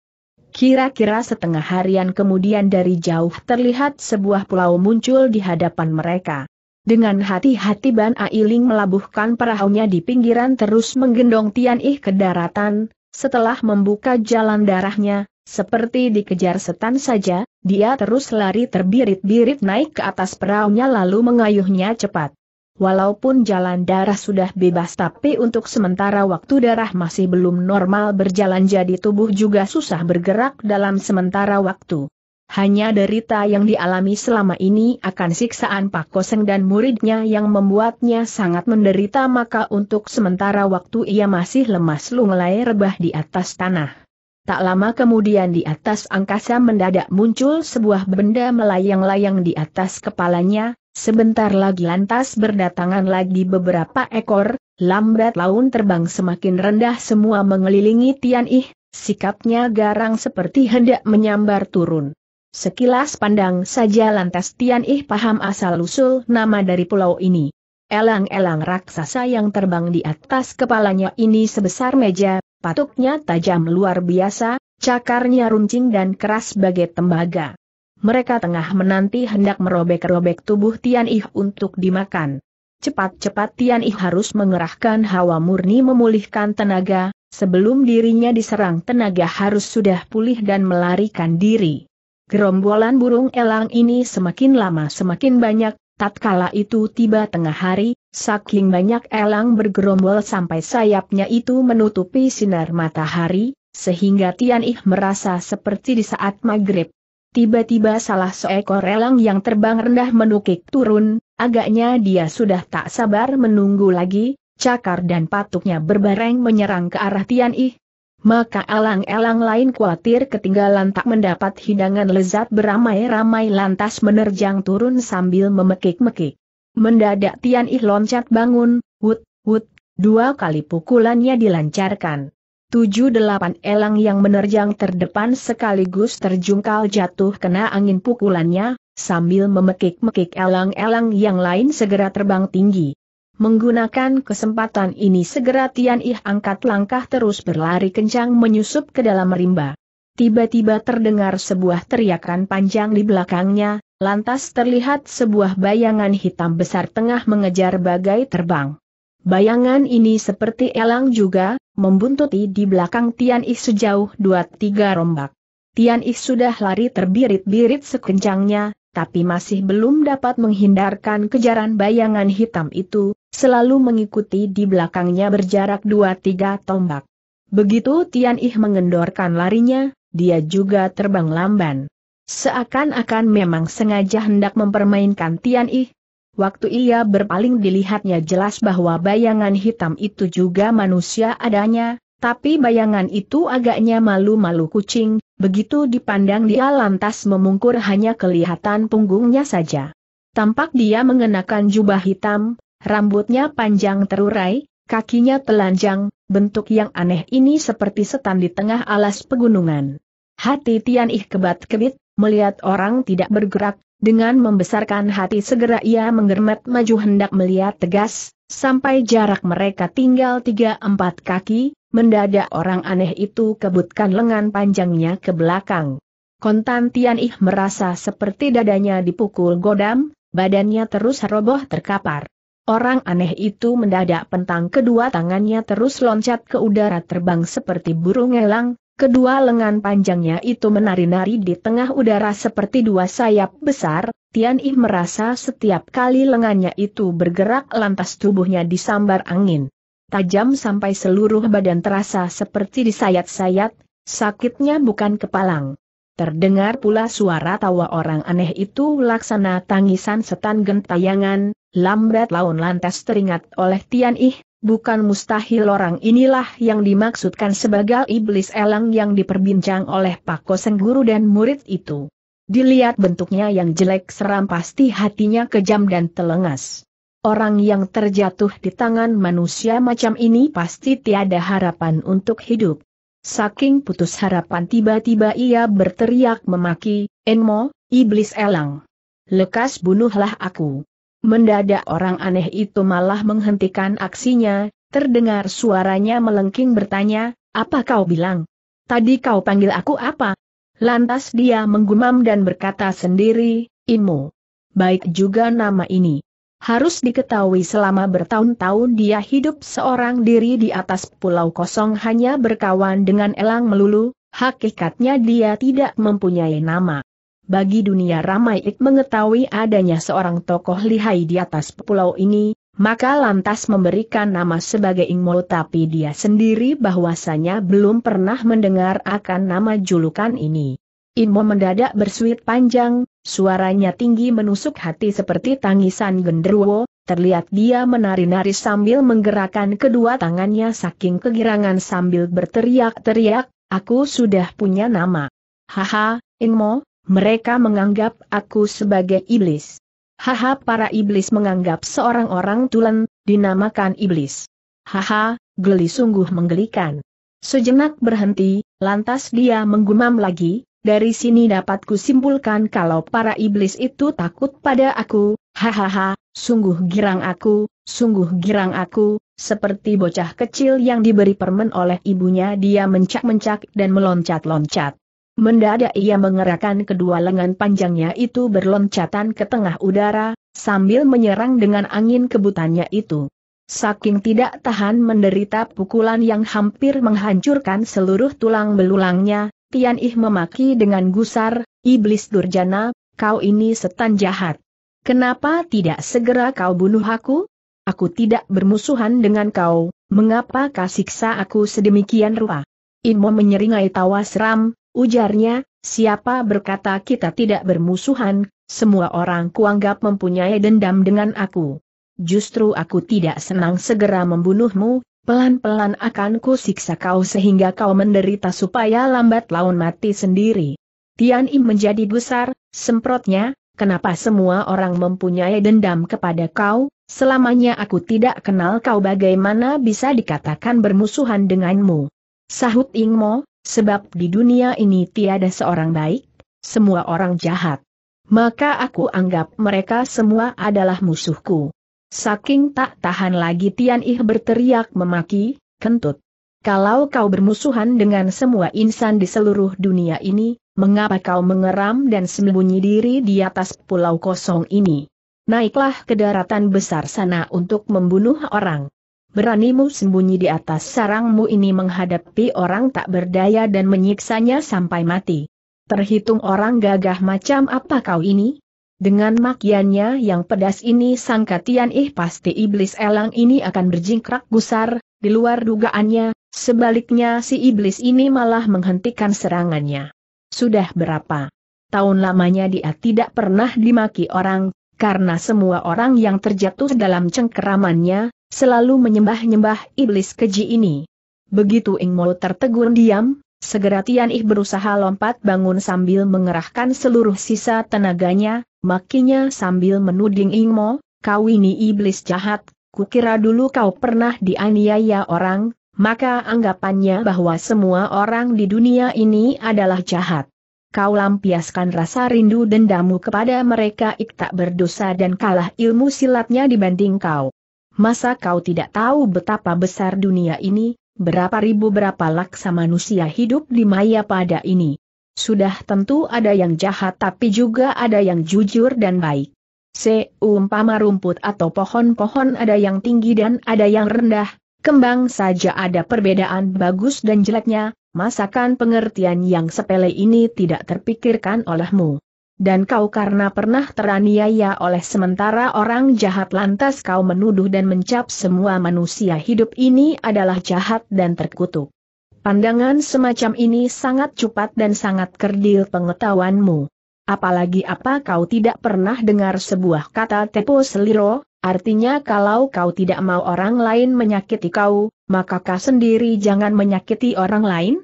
Kira-kira setengah harian kemudian dari jauh terlihat sebuah pulau muncul di hadapan mereka. Dengan hati-hati Ban Ailing melabuhkan perahunya di pinggiran terus menggendong Tian Ih ke daratan, setelah membuka jalan darahnya, seperti dikejar setan saja, dia terus lari terbirit-birit naik ke atas peraunya lalu mengayuhnya cepat. Walaupun jalan darah sudah bebas tapi untuk sementara waktu darah masih belum normal berjalan jadi tubuh juga susah bergerak dalam sementara waktu. Hanya derita yang dialami selama ini akan siksaan Pak Koseng dan muridnya yang membuatnya sangat menderita maka untuk sementara waktu ia masih lemas lunglai rebah di atas tanah. Tak lama kemudian di atas angkasa mendadak muncul sebuah benda melayang-layang di atas kepalanya, sebentar lagi lantas berdatangan lagi beberapa ekor, lambat laun terbang semakin rendah semua mengelilingi Tian Ih, sikapnya garang seperti hendak menyambar turun. Sekilas pandang saja lantas Tian Ih paham asal-usul nama dari pulau ini. Elang-elang raksasa yang terbang di atas kepalanya ini sebesar meja, patuknya tajam luar biasa, cakarnya runcing dan keras bagai tembaga. Mereka tengah menanti hendak merobek-robek tubuh Tian Ih untuk dimakan. Cepat-cepat Tian Ih harus mengerahkan hawa murni memulihkan tenaga, sebelum dirinya diserang tenaga harus sudah pulih dan melarikan diri. Gerombolan burung elang ini semakin lama semakin banyak, Tatkala itu tiba tengah hari, saking banyak elang bergerombol sampai sayapnya itu menutupi sinar matahari, sehingga Tian Ih merasa seperti di saat maghrib. Tiba-tiba salah seekor elang yang terbang rendah menukik turun, agaknya dia sudah tak sabar menunggu lagi, cakar dan patuknya berbareng menyerang ke arah Tian Ih, maka elang-elang lain khawatir ketinggalan tak mendapat hidangan lezat beramai-ramai lantas menerjang turun sambil memekik-mekik. Mendadak Tian Ih loncat bangun, wut, wut, dua kali pukulannya dilancarkan. Tujuh delapan elang yang menerjang terdepan sekaligus terjungkal jatuh kena angin pukulannya, sambil memekik-mekik elang-elang yang lain segera terbang tinggi. Menggunakan kesempatan ini segera Tian Ih angkat langkah terus berlari kencang menyusup ke dalam rimba. Tiba-tiba terdengar sebuah teriakan panjang di belakangnya, lantas terlihat sebuah bayangan hitam besar tengah mengejar bagai terbang. Bayangan ini seperti elang juga, membuntuti di belakang Tian Ih sejauh dua tiga rombak. Tian Ih sudah lari terbirit-birit sekencangnya, tapi masih belum dapat menghindarkan kejaran bayangan hitam itu, selalu mengikuti di belakangnya berjarak dua tiga tombak. Begitu Tian Ih mengendorkan larinya, dia juga terbang lamban. Seakan-akan memang sengaja hendak mempermainkan Tian Ih. Waktu ia berpaling dilihatnya jelas bahwa bayangan hitam itu juga manusia adanya, tapi bayangan itu agaknya malu-malu kucing, Begitu dipandang dia lantas memungkur hanya kelihatan punggungnya saja. Tampak dia mengenakan jubah hitam, rambutnya panjang terurai, kakinya telanjang, bentuk yang aneh ini seperti setan di tengah alas pegunungan. Hati Tian Ih kebat-kebit, melihat orang tidak bergerak, dengan membesarkan hati segera ia menggermet maju hendak melihat tegas, sampai jarak mereka tinggal tiga empat kaki, Mendadak orang aneh itu kebutkan lengan panjangnya ke belakang. Kontan Tian Ih merasa seperti dadanya dipukul godam, badannya terus roboh terkapar. Orang aneh itu mendadak pentang kedua tangannya terus loncat ke udara terbang seperti burung elang, kedua lengan panjangnya itu menari-nari di tengah udara seperti dua sayap besar, Tian Ih merasa setiap kali lengannya itu bergerak lantas tubuhnya disambar angin tajam sampai seluruh badan terasa seperti disayat-sayat, sakitnya bukan kepalang. Terdengar pula suara tawa orang aneh itu laksana tangisan setan gentayangan, lambat laun lantas teringat oleh Tian Ih, bukan mustahil orang inilah yang dimaksudkan sebagai iblis elang yang diperbincang oleh Koseng Guru dan murid itu. Dilihat bentuknya yang jelek seram pasti hatinya kejam dan telengas. Orang yang terjatuh di tangan manusia macam ini pasti tiada harapan untuk hidup. Saking putus harapan tiba-tiba ia berteriak memaki, Enmo, iblis elang. Lekas bunuhlah aku. Mendadak orang aneh itu malah menghentikan aksinya, terdengar suaranya melengking bertanya, apa kau bilang? Tadi kau panggil aku apa? Lantas dia menggumam dan berkata sendiri, Imo. Baik juga nama ini. Harus diketahui selama bertahun-tahun dia hidup seorang diri di atas pulau kosong hanya berkawan dengan elang melulu, hakikatnya dia tidak mempunyai nama. Bagi dunia ramai Ik mengetahui adanya seorang tokoh lihai di atas pulau ini, maka lantas memberikan nama sebagai Ingmo tapi dia sendiri bahwasanya belum pernah mendengar akan nama julukan ini. Inmo mendadak bersuit panjang, Suaranya tinggi menusuk hati seperti tangisan genderuwo, terlihat dia menari-nari sambil menggerakkan kedua tangannya saking kegirangan sambil berteriak-teriak, aku sudah punya nama. Haha, Inmo, mereka menganggap aku sebagai iblis. Haha para iblis menganggap seorang orang tulen, dinamakan iblis. Haha, geli sungguh menggelikan. Sejenak berhenti, lantas dia menggumam lagi, dari sini dapat kusimpulkan kalau para iblis itu takut pada aku, hahaha, sungguh girang aku, sungguh girang aku, seperti bocah kecil yang diberi permen oleh ibunya dia mencak-mencak dan meloncat-loncat. Mendadak ia mengerahkan kedua lengan panjangnya itu berloncatan ke tengah udara, sambil menyerang dengan angin kebutannya itu. Saking tidak tahan menderita pukulan yang hampir menghancurkan seluruh tulang belulangnya, Tian Ih memaki dengan gusar, Iblis Durjana, kau ini setan jahat. Kenapa tidak segera kau bunuh aku? Aku tidak bermusuhan dengan kau, mengapa kau siksa aku sedemikian rupa? Imo menyeringai tawa seram, ujarnya, siapa berkata kita tidak bermusuhan, semua orang kuanggap mempunyai dendam dengan aku. Justru aku tidak senang segera membunuhmu, pelan-pelan akan ku siksa kau sehingga kau menderita supaya lambat laun mati sendiri. Tian Im menjadi besar, semprotnya, kenapa semua orang mempunyai dendam kepada kau, selamanya aku tidak kenal kau bagaimana bisa dikatakan bermusuhan denganmu. Sahut Mo, sebab di dunia ini tiada seorang baik, semua orang jahat. Maka aku anggap mereka semua adalah musuhku. Saking tak tahan lagi Tian Ih berteriak memaki, kentut. Kalau kau bermusuhan dengan semua insan di seluruh dunia ini, mengapa kau mengeram dan sembunyi diri di atas pulau kosong ini? Naiklah ke daratan besar sana untuk membunuh orang. Beranimu sembunyi di atas sarangmu ini menghadapi orang tak berdaya dan menyiksanya sampai mati. Terhitung orang gagah macam apa kau ini? Dengan makiannya yang pedas ini sang Katian Ih pasti iblis elang ini akan berjingkrak gusar, di luar dugaannya, sebaliknya si iblis ini malah menghentikan serangannya. Sudah berapa tahun lamanya dia tidak pernah dimaki orang, karena semua orang yang terjatuh dalam cengkeramannya, selalu menyembah-nyembah iblis keji ini. Begitu Ingmo tertegun diam, Segera Tian Ih berusaha lompat bangun sambil mengerahkan seluruh sisa tenaganya, makinya sambil menuding Ing Mo, kau ini iblis jahat, kukira dulu kau pernah dianiaya orang, maka anggapannya bahwa semua orang di dunia ini adalah jahat. Kau lampiaskan rasa rindu dendamu kepada mereka ik tak berdosa dan kalah ilmu silatnya dibanding kau. Masa kau tidak tahu betapa besar dunia ini, berapa ribu berapa laksa manusia hidup di maya pada ini. Sudah tentu ada yang jahat tapi juga ada yang jujur dan baik. Seumpama rumput atau pohon-pohon ada yang tinggi dan ada yang rendah, kembang saja ada perbedaan bagus dan jeleknya, masakan pengertian yang sepele ini tidak terpikirkan olehmu dan kau karena pernah teraniaya oleh sementara orang jahat lantas kau menuduh dan mencap semua manusia hidup ini adalah jahat dan terkutuk. Pandangan semacam ini sangat cepat dan sangat kerdil pengetahuanmu. Apalagi apa kau tidak pernah dengar sebuah kata tepo seliro, artinya kalau kau tidak mau orang lain menyakiti kau, maka kau sendiri jangan menyakiti orang lain?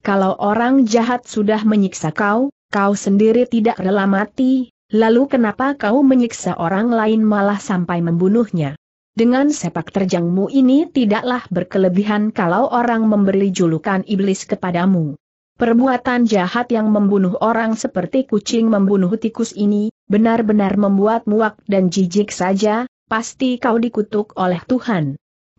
Kalau orang jahat sudah menyiksa kau, kau sendiri tidak rela mati, lalu kenapa kau menyiksa orang lain malah sampai membunuhnya? Dengan sepak terjangmu ini tidaklah berkelebihan kalau orang memberi julukan iblis kepadamu. Perbuatan jahat yang membunuh orang seperti kucing membunuh tikus ini, benar-benar membuat muak dan jijik saja, pasti kau dikutuk oleh Tuhan.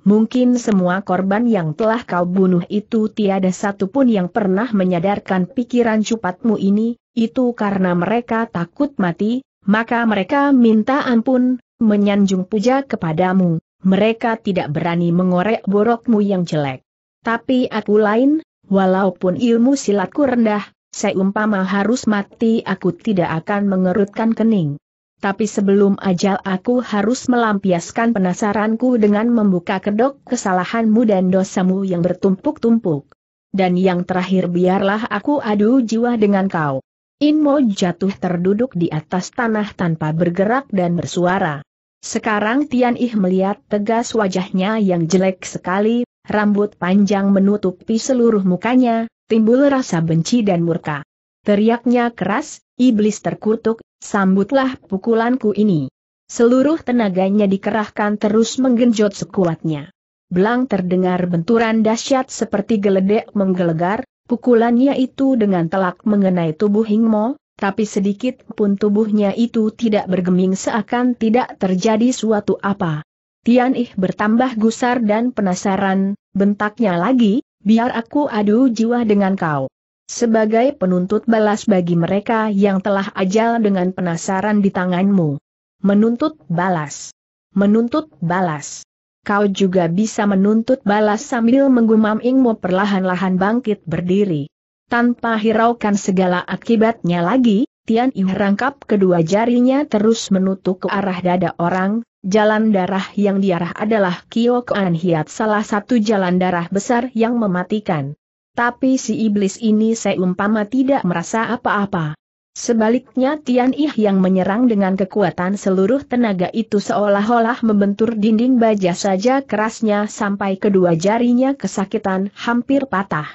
Mungkin semua korban yang telah kau bunuh itu tiada satupun yang pernah menyadarkan pikiran cupatmu ini, itu karena mereka takut mati, maka mereka minta ampun, menyanjung puja kepadamu, mereka tidak berani mengorek borokmu yang jelek. Tapi aku lain, walaupun ilmu silatku rendah, seumpama harus mati aku tidak akan mengerutkan kening tapi sebelum ajal aku harus melampiaskan penasaranku dengan membuka kedok kesalahanmu dan dosamu yang bertumpuk-tumpuk. Dan yang terakhir biarlah aku adu jiwa dengan kau. Inmo jatuh terduduk di atas tanah tanpa bergerak dan bersuara. Sekarang Tian Ih melihat tegas wajahnya yang jelek sekali, rambut panjang menutupi seluruh mukanya, timbul rasa benci dan murka. Teriaknya keras, iblis terkutuk, Sambutlah pukulanku ini. Seluruh tenaganya dikerahkan terus menggenjot sekuatnya. Belang terdengar benturan dahsyat seperti geledek menggelegar, pukulannya itu dengan telak mengenai tubuh Hingmo, tapi sedikit pun tubuhnya itu tidak bergeming seakan tidak terjadi suatu apa. Tian Ih bertambah gusar dan penasaran, bentaknya lagi, biar aku adu jiwa dengan kau. Sebagai penuntut balas bagi mereka yang telah ajal dengan penasaran di tanganmu. Menuntut balas. Menuntut balas. Kau juga bisa menuntut balas sambil menggumam ingmu perlahan-lahan bangkit berdiri. Tanpa hiraukan segala akibatnya lagi, Tian Yu rangkap kedua jarinya terus menutup ke arah dada orang, jalan darah yang diarah adalah Kuan Hiat salah satu jalan darah besar yang mematikan. Tapi si iblis ini seumpama tidak merasa apa-apa. Sebaliknya Tian Ih yang menyerang dengan kekuatan seluruh tenaga itu seolah-olah membentur dinding baja saja kerasnya sampai kedua jarinya kesakitan hampir patah.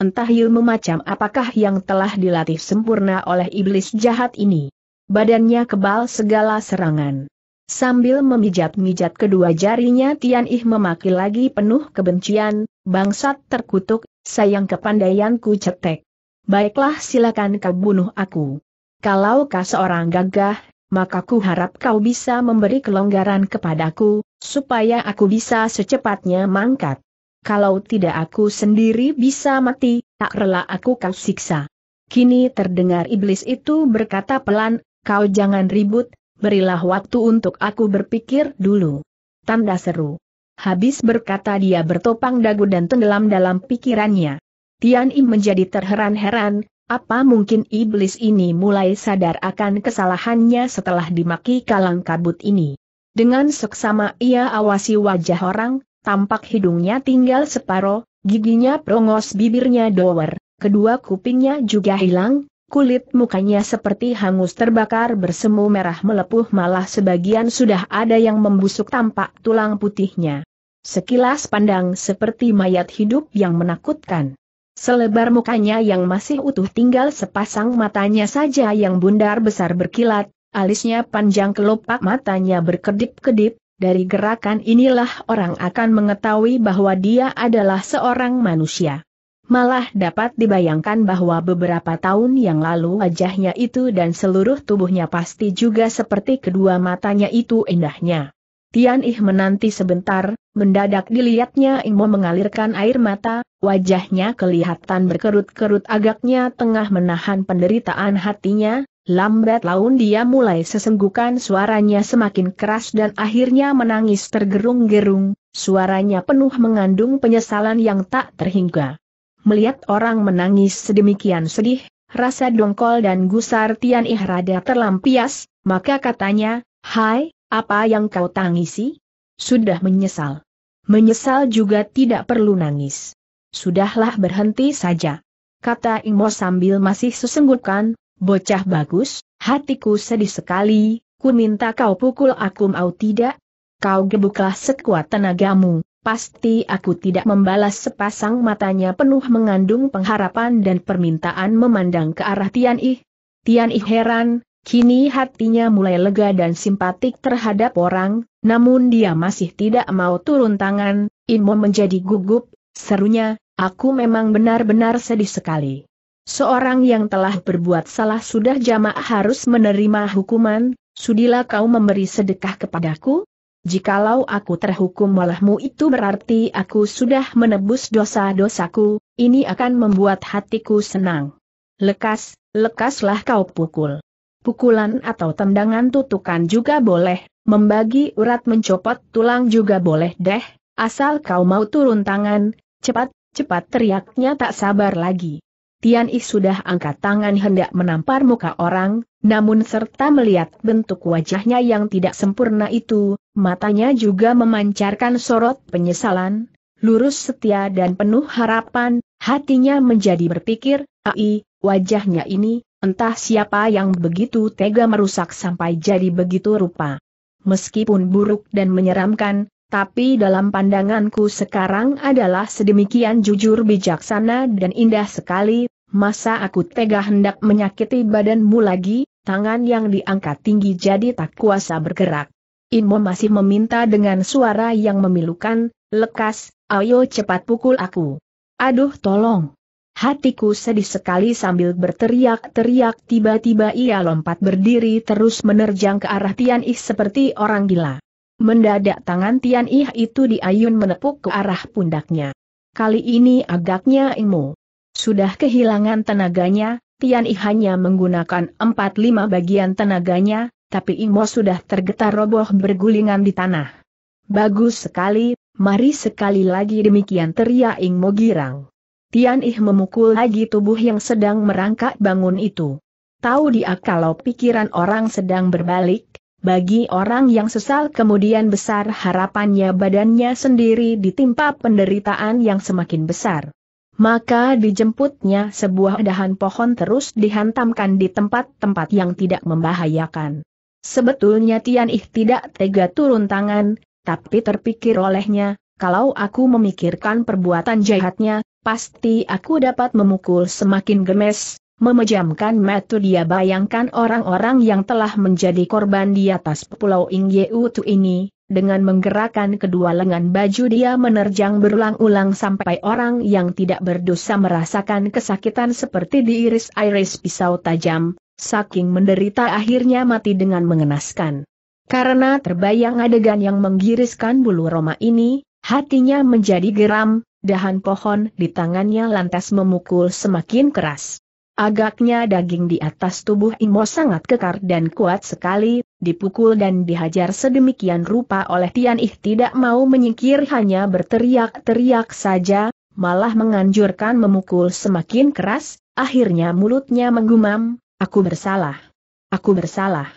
Entah ilmu macam apakah yang telah dilatih sempurna oleh iblis jahat ini. Badannya kebal segala serangan. Sambil memijat-mijat kedua jarinya Tian Ih memaki lagi penuh kebencian, bangsat terkutuk, Sayang kepandaianku cetek. Baiklah silakan kau bunuh aku. Kalau kau seorang gagah, maka ku harap kau bisa memberi kelonggaran kepadaku, supaya aku bisa secepatnya mangkat. Kalau tidak aku sendiri bisa mati, tak rela aku kau siksa. Kini terdengar iblis itu berkata pelan, kau jangan ribut, berilah waktu untuk aku berpikir dulu. Tanda seru. Habis berkata dia bertopang dagu dan tenggelam dalam pikirannya. Tian Im menjadi terheran-heran, apa mungkin iblis ini mulai sadar akan kesalahannya setelah dimaki kalang kabut ini. Dengan seksama ia awasi wajah orang, tampak hidungnya tinggal separoh, giginya prongos bibirnya dower, kedua kupingnya juga hilang, kulit mukanya seperti hangus terbakar bersemu merah melepuh malah sebagian sudah ada yang membusuk tampak tulang putihnya. Sekilas pandang seperti mayat hidup yang menakutkan. Selebar mukanya yang masih utuh tinggal sepasang matanya saja yang bundar besar berkilat, alisnya panjang kelopak matanya berkedip-kedip, dari gerakan inilah orang akan mengetahui bahwa dia adalah seorang manusia. Malah dapat dibayangkan bahwa beberapa tahun yang lalu wajahnya itu dan seluruh tubuhnya pasti juga seperti kedua matanya itu indahnya. Tian Ih menanti sebentar, mendadak dilihatnya Imo mengalirkan air mata, wajahnya kelihatan berkerut-kerut agaknya tengah menahan penderitaan hatinya, lambat laun dia mulai sesenggukan suaranya semakin keras dan akhirnya menangis tergerung-gerung, suaranya penuh mengandung penyesalan yang tak terhingga. Melihat orang menangis sedemikian sedih, rasa dongkol dan gusar Tian Ih rada terlampias, maka katanya, Hai, apa yang kau tangisi? Sudah menyesal. Menyesal juga tidak perlu nangis. Sudahlah berhenti saja. Kata Imo sambil masih sesenggukan, bocah bagus, hatiku sedih sekali, ku minta kau pukul aku mau tidak? Kau gebuklah sekuat tenagamu, pasti aku tidak membalas sepasang matanya penuh mengandung pengharapan dan permintaan memandang ke arah Tian Ih. Tian Ih heran, Kini hatinya mulai lega dan simpatik terhadap orang, namun dia masih tidak mau turun tangan, Imo menjadi gugup, serunya, aku memang benar-benar sedih sekali. Seorang yang telah berbuat salah sudah jamak harus menerima hukuman, sudilah kau memberi sedekah kepadaku? Jikalau aku terhukum olehmu itu berarti aku sudah menebus dosa-dosaku, ini akan membuat hatiku senang. Lekas, lekaslah kau pukul pukulan atau tendangan tutukan juga boleh, membagi urat mencopot tulang juga boleh deh, asal kau mau turun tangan, cepat, cepat teriaknya tak sabar lagi. Tian Yi sudah angkat tangan hendak menampar muka orang, namun serta melihat bentuk wajahnya yang tidak sempurna itu, matanya juga memancarkan sorot penyesalan, lurus setia dan penuh harapan, hatinya menjadi berpikir, ai, wajahnya ini, Entah siapa yang begitu tega merusak sampai jadi begitu rupa. Meskipun buruk dan menyeramkan, tapi dalam pandanganku sekarang adalah sedemikian jujur bijaksana dan indah sekali, masa aku tega hendak menyakiti badanmu lagi, tangan yang diangkat tinggi jadi tak kuasa bergerak. Inmo masih meminta dengan suara yang memilukan, lekas, ayo cepat pukul aku. Aduh tolong. Hatiku sedih sekali sambil berteriak-teriak tiba-tiba ia lompat berdiri terus menerjang ke arah Tian Ih seperti orang gila. Mendadak tangan Tian Ih itu diayun menepuk ke arah pundaknya. Kali ini agaknya Imo Sudah kehilangan tenaganya, Tian Ih hanya menggunakan 4-5 bagian tenaganya, tapi Imo sudah tergetar roboh bergulingan di tanah. Bagus sekali, mari sekali lagi demikian teriak Imo girang. Tian Ih memukul lagi tubuh yang sedang merangkak bangun itu. Tahu dia kalau pikiran orang sedang berbalik, bagi orang yang sesal kemudian besar harapannya badannya sendiri ditimpa penderitaan yang semakin besar. Maka dijemputnya sebuah dahan pohon terus dihantamkan di tempat-tempat yang tidak membahayakan. Sebetulnya Tian Ih tidak tega turun tangan, tapi terpikir olehnya, kalau aku memikirkan perbuatan jahatnya, pasti aku dapat memukul semakin gemes, memejamkan mata dia bayangkan orang-orang yang telah menjadi korban di atas pulau Utu ini, dengan menggerakkan kedua lengan baju dia menerjang berulang-ulang sampai orang yang tidak berdosa merasakan kesakitan seperti diiris-iris pisau tajam, saking menderita akhirnya mati dengan mengenaskan. Karena terbayang adegan yang menggiriskan bulu Roma ini, Hatinya menjadi geram, dahan pohon di tangannya lantas memukul semakin keras. Agaknya daging di atas tubuh Imo sangat kekar dan kuat sekali, dipukul dan dihajar sedemikian rupa oleh Tian Ih tidak mau menyingkir hanya berteriak-teriak saja, malah menganjurkan memukul semakin keras, akhirnya mulutnya menggumam, aku bersalah. Aku bersalah.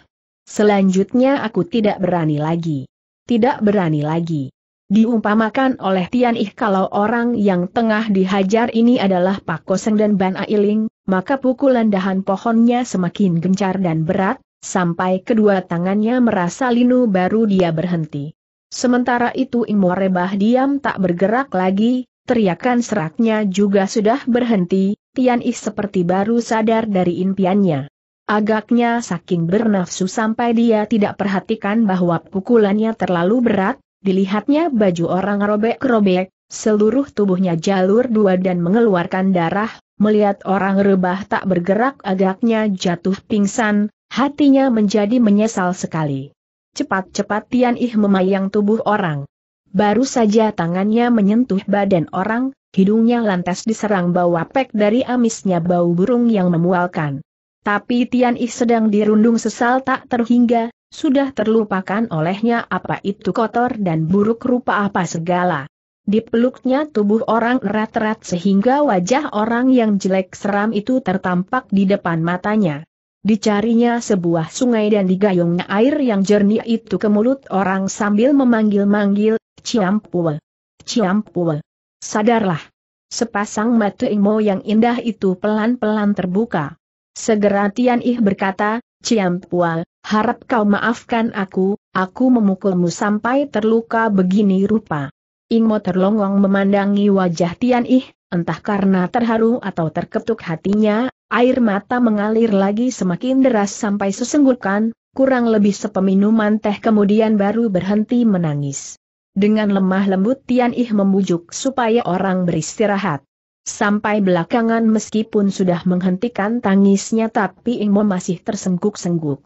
Selanjutnya aku tidak berani lagi. Tidak berani lagi. Diumpamakan oleh Tian Ih kalau orang yang tengah dihajar ini adalah Pak Koseng dan Ban Ailing, maka pukulan dahan pohonnya semakin gencar dan berat, sampai kedua tangannya merasa linu baru dia berhenti. Sementara itu Imorebah diam tak bergerak lagi, teriakan seraknya juga sudah berhenti, Tian Ih seperti baru sadar dari impiannya. Agaknya saking bernafsu sampai dia tidak perhatikan bahwa pukulannya terlalu berat, Dilihatnya baju orang robek-robek, seluruh tubuhnya jalur dua dan mengeluarkan darah, melihat orang rebah tak bergerak agaknya jatuh pingsan, hatinya menjadi menyesal sekali. Cepat-cepat Tian Ih memayang tubuh orang. Baru saja tangannya menyentuh badan orang, hidungnya lantas diserang bau apek dari amisnya bau burung yang memualkan. Tapi Tian Ih sedang dirundung sesal tak terhingga, sudah terlupakan olehnya apa itu kotor dan buruk rupa apa segala. Dipeluknya tubuh orang erat-erat sehingga wajah orang yang jelek seram itu tertampak di depan matanya. Dicarinya sebuah sungai dan digayungnya air yang jernih itu ke mulut orang sambil memanggil-manggil, Ciampul. Ciampul. Sadarlah. Sepasang mata imo yang indah itu pelan-pelan terbuka. Segera Tian Ih berkata, Ciampual, harap kau maafkan aku, aku memukulmu sampai terluka begini rupa. Ingmo terlongong memandangi wajah Tian Ih, entah karena terharu atau terketuk hatinya, air mata mengalir lagi semakin deras sampai sesenggukan, kurang lebih sepeminuman teh kemudian baru berhenti menangis. Dengan lemah lembut Tian Ih membujuk supaya orang beristirahat. Sampai belakangan meskipun sudah menghentikan tangisnya tapi Ingmo masih tersengguk-sengguk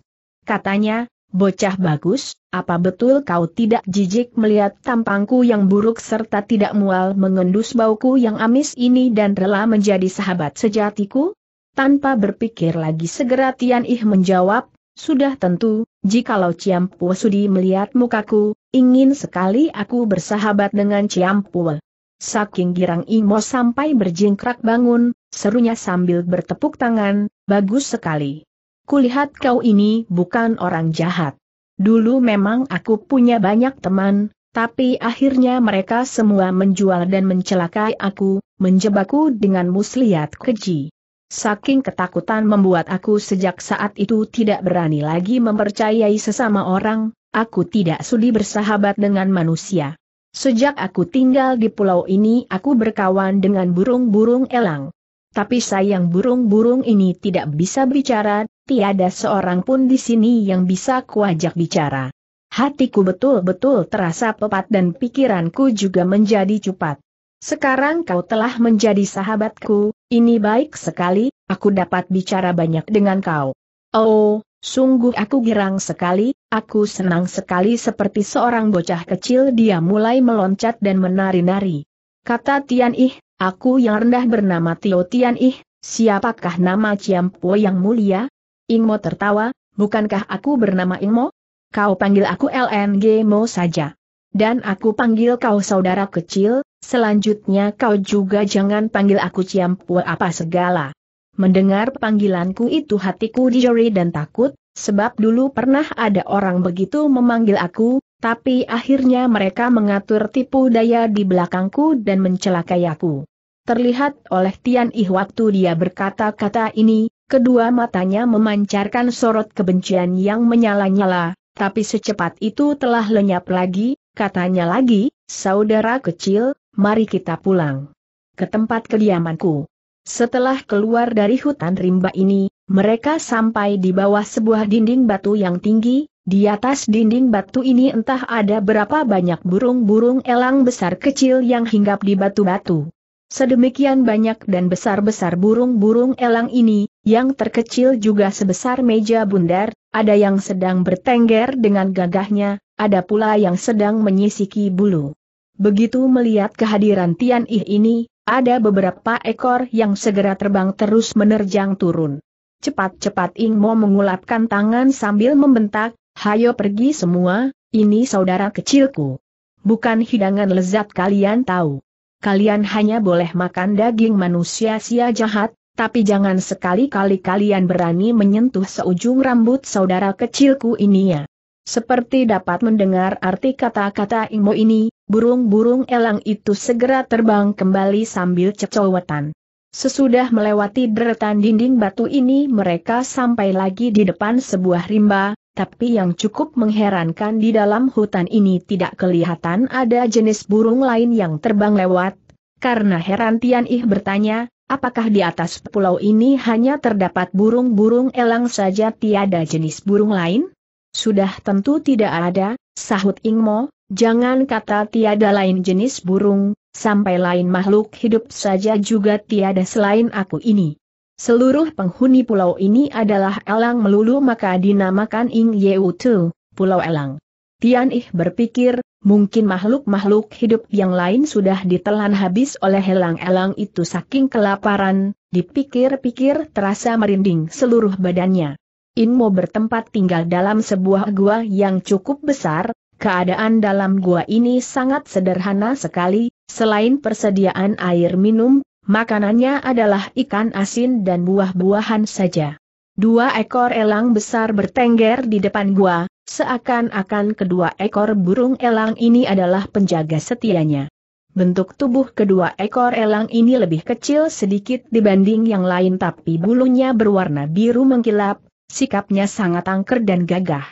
katanya, bocah bagus, apa betul kau tidak jijik melihat tampangku yang buruk serta tidak mual mengendus bauku yang amis ini dan rela menjadi sahabat sejatiku? Tanpa berpikir lagi segera Tian Ih menjawab, sudah tentu, jikalau Ciampu Sudi melihat mukaku, ingin sekali aku bersahabat dengan Ciampul. Saking girang Imo sampai berjingkrak bangun, serunya sambil bertepuk tangan, bagus sekali kulihat kau ini bukan orang jahat. Dulu memang aku punya banyak teman, tapi akhirnya mereka semua menjual dan mencelakai aku, menjebakku dengan muslihat keji. Saking ketakutan membuat aku sejak saat itu tidak berani lagi mempercayai sesama orang, aku tidak sudi bersahabat dengan manusia. Sejak aku tinggal di pulau ini aku berkawan dengan burung-burung elang. Tapi sayang burung-burung ini tidak bisa bicara, tiada seorang pun di sini yang bisa kuajak bicara. Hatiku betul-betul terasa pepat dan pikiranku juga menjadi cepat. Sekarang kau telah menjadi sahabatku, ini baik sekali, aku dapat bicara banyak dengan kau. Oh, sungguh aku girang sekali, aku senang sekali seperti seorang bocah kecil dia mulai meloncat dan menari-nari. Kata Tian Ih, aku yang rendah bernama Tio Tian Ih, siapakah nama Ciampo yang mulia? Ingmo tertawa, bukankah aku bernama Ingmo? Kau panggil aku LNG Mo saja. Dan aku panggil kau saudara kecil, selanjutnya kau juga jangan panggil aku Ciampua apa segala. Mendengar panggilanku itu hatiku dijeri dan takut, sebab dulu pernah ada orang begitu memanggil aku, tapi akhirnya mereka mengatur tipu daya di belakangku dan mencelakai aku. Terlihat oleh Tian Ih waktu dia berkata-kata ini, Kedua matanya memancarkan sorot kebencian yang menyala-nyala, tapi secepat itu telah lenyap lagi, katanya lagi, saudara kecil, mari kita pulang. Ke tempat kediamanku. Setelah keluar dari hutan rimba ini, mereka sampai di bawah sebuah dinding batu yang tinggi, di atas dinding batu ini entah ada berapa banyak burung-burung elang besar kecil yang hinggap di batu-batu. Sedemikian banyak dan besar-besar burung-burung elang ini, yang terkecil juga sebesar meja bundar, ada yang sedang bertengger dengan gagahnya, ada pula yang sedang menyisiki bulu. Begitu melihat kehadiran Tian Ih ini, ada beberapa ekor yang segera terbang terus menerjang turun. Cepat-cepat Ing Mo mengulapkan tangan sambil membentak, Hayo pergi semua, ini saudara kecilku. Bukan hidangan lezat kalian tahu. Kalian hanya boleh makan daging manusia sia jahat, tapi jangan sekali-kali kalian berani menyentuh seujung rambut saudara kecilku ini ya. Seperti dapat mendengar arti kata-kata Imo ini, burung-burung elang itu segera terbang kembali sambil cecowetan. Sesudah melewati deretan dinding batu ini mereka sampai lagi di depan sebuah rimba, tapi yang cukup mengherankan di dalam hutan ini tidak kelihatan ada jenis burung lain yang terbang lewat. Karena heran Tian Ih bertanya, Apakah di atas pulau ini hanya terdapat burung-burung elang saja tiada jenis burung lain? Sudah tentu tidak ada, sahut Ingmo, jangan kata tiada lain jenis burung, sampai lain makhluk hidup saja juga tiada selain aku ini. Seluruh penghuni pulau ini adalah elang melulu maka dinamakan Ing Yeu Tu, Pulau Elang. Tian Ih berpikir, mungkin makhluk-makhluk hidup yang lain sudah ditelan habis oleh elang-elang itu saking kelaparan, dipikir-pikir terasa merinding seluruh badannya. Inmo bertempat tinggal dalam sebuah gua yang cukup besar, keadaan dalam gua ini sangat sederhana sekali, selain persediaan air minum, makanannya adalah ikan asin dan buah-buahan saja. Dua ekor elang besar bertengger di depan gua, Seakan-akan kedua ekor burung elang ini adalah penjaga setianya. Bentuk tubuh kedua ekor elang ini lebih kecil sedikit dibanding yang lain tapi bulunya berwarna biru mengkilap, sikapnya sangat angker dan gagah.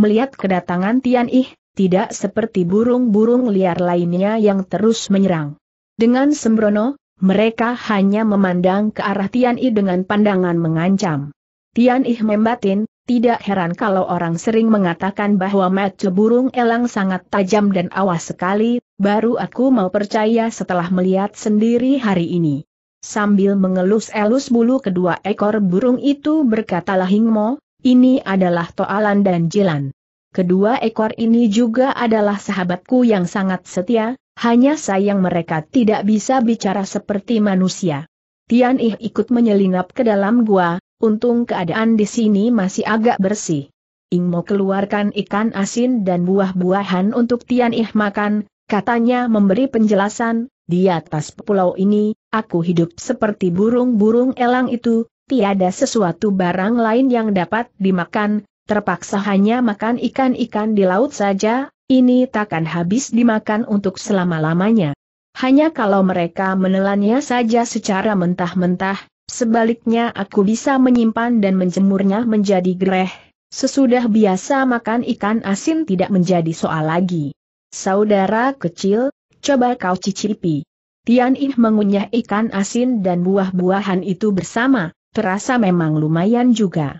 Melihat kedatangan Tian Ih, tidak seperti burung-burung liar lainnya yang terus menyerang. Dengan sembrono, mereka hanya memandang ke arah Tian Ih dengan pandangan mengancam. Tian Ih membatin, tidak heran kalau orang sering mengatakan bahwa mata burung elang sangat tajam dan awas sekali, baru aku mau percaya setelah melihat sendiri hari ini. Sambil mengelus-elus bulu kedua ekor burung itu berkatalah Hingmo, ini adalah Toalan dan Jilan. Kedua ekor ini juga adalah sahabatku yang sangat setia, hanya sayang mereka tidak bisa bicara seperti manusia. Tian Ih ikut menyelinap ke dalam gua, Untung keadaan di sini masih agak bersih. Ing mau keluarkan ikan asin dan buah-buahan untuk Tian Ih makan, katanya memberi penjelasan, di atas pulau ini, aku hidup seperti burung-burung elang itu, tiada sesuatu barang lain yang dapat dimakan, terpaksa hanya makan ikan-ikan di laut saja, ini takkan habis dimakan untuk selama-lamanya. Hanya kalau mereka menelannya saja secara mentah-mentah, Sebaliknya aku bisa menyimpan dan menjemurnya menjadi gereh. Sesudah biasa makan ikan asin tidak menjadi soal lagi. Saudara kecil, coba kau cicipi. Tian Ih mengunyah ikan asin dan buah-buahan itu bersama, terasa memang lumayan juga.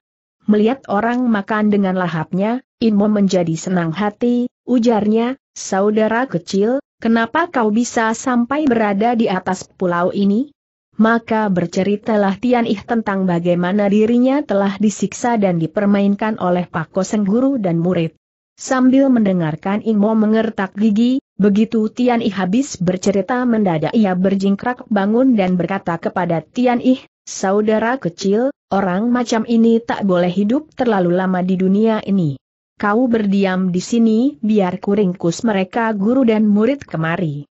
Melihat orang makan dengan lahapnya, Inmo menjadi senang hati, ujarnya, saudara kecil, kenapa kau bisa sampai berada di atas pulau ini? maka berceritalah Tian Ih tentang bagaimana dirinya telah disiksa dan dipermainkan oleh Pak Koseng guru dan murid. Sambil mendengarkan Ingmo mengertak gigi, begitu Tian Ih habis bercerita mendadak ia berjingkrak bangun dan berkata kepada Tian Ih, saudara kecil, orang macam ini tak boleh hidup terlalu lama di dunia ini. Kau berdiam di sini biar kuringkus mereka guru dan murid kemari.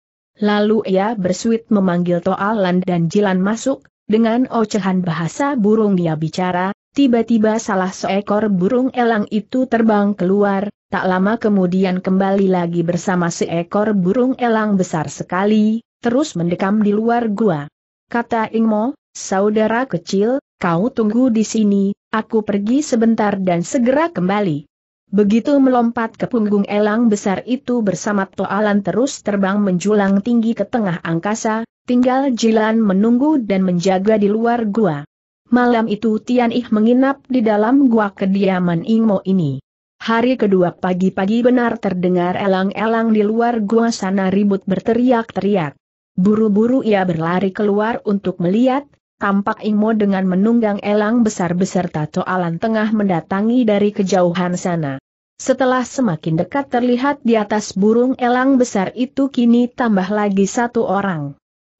Lalu ia bersuit memanggil Toalan dan Jilan masuk, dengan ocehan bahasa burung dia bicara, tiba-tiba salah seekor burung elang itu terbang keluar, tak lama kemudian kembali lagi bersama seekor burung elang besar sekali, terus mendekam di luar gua. Kata Ingmo, saudara kecil, kau tunggu di sini, aku pergi sebentar dan segera kembali. Begitu melompat ke punggung elang besar itu bersama toalan terus terbang menjulang tinggi ke tengah angkasa, tinggal Jilan menunggu dan menjaga di luar gua. Malam itu Tian Ih menginap di dalam gua kediaman Ingmo ini. Hari kedua pagi-pagi benar terdengar elang-elang di luar gua sana ribut berteriak-teriak. Buru-buru ia berlari keluar untuk melihat, tampak Ingmo dengan menunggang elang besar beserta toalan tengah mendatangi dari kejauhan sana. Setelah semakin dekat terlihat di atas burung elang besar itu kini tambah lagi satu orang.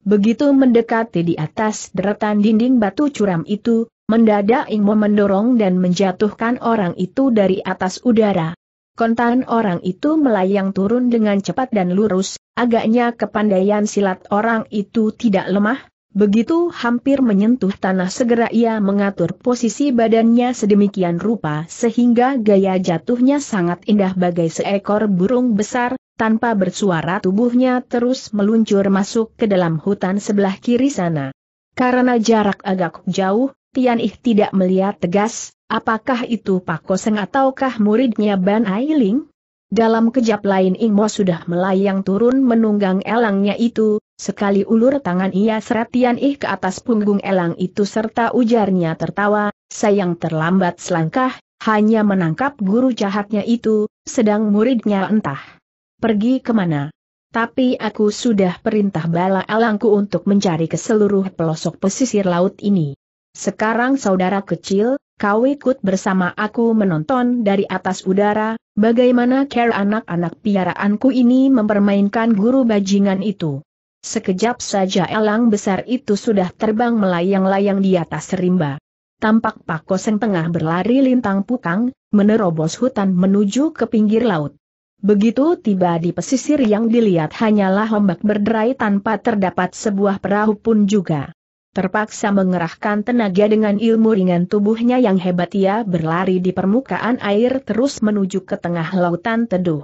Begitu mendekati di atas deretan dinding batu curam itu, mendadak Ingmo mendorong dan menjatuhkan orang itu dari atas udara. Kontan orang itu melayang turun dengan cepat dan lurus, agaknya kepandaian silat orang itu tidak lemah, Begitu hampir menyentuh tanah segera ia mengatur posisi badannya sedemikian rupa sehingga gaya jatuhnya sangat indah bagai seekor burung besar, tanpa bersuara tubuhnya terus meluncur masuk ke dalam hutan sebelah kiri sana. Karena jarak agak jauh, Tian Ih tidak melihat tegas, apakah itu Pak Koseng ataukah muridnya Ban Ailing? Dalam kejap lain Ing Mo sudah melayang turun menunggang elangnya itu, Sekali ulur tangan ia seratian ih ke atas punggung elang itu serta ujarnya tertawa, sayang terlambat selangkah, hanya menangkap guru jahatnya itu, sedang muridnya entah. Pergi kemana? Tapi aku sudah perintah bala elangku untuk mencari ke seluruh pelosok pesisir laut ini. Sekarang saudara kecil, kau ikut bersama aku menonton dari atas udara, bagaimana care anak-anak piaraanku ini mempermainkan guru bajingan itu. Sekejap saja elang besar itu sudah terbang melayang-layang di atas rimba. Tampak Pak Koseng tengah berlari lintang pukang, menerobos hutan menuju ke pinggir laut. Begitu tiba di pesisir yang dilihat hanyalah ombak berderai tanpa terdapat sebuah perahu pun juga. Terpaksa mengerahkan tenaga dengan ilmu ringan tubuhnya yang hebat ia berlari di permukaan air terus menuju ke tengah lautan teduh.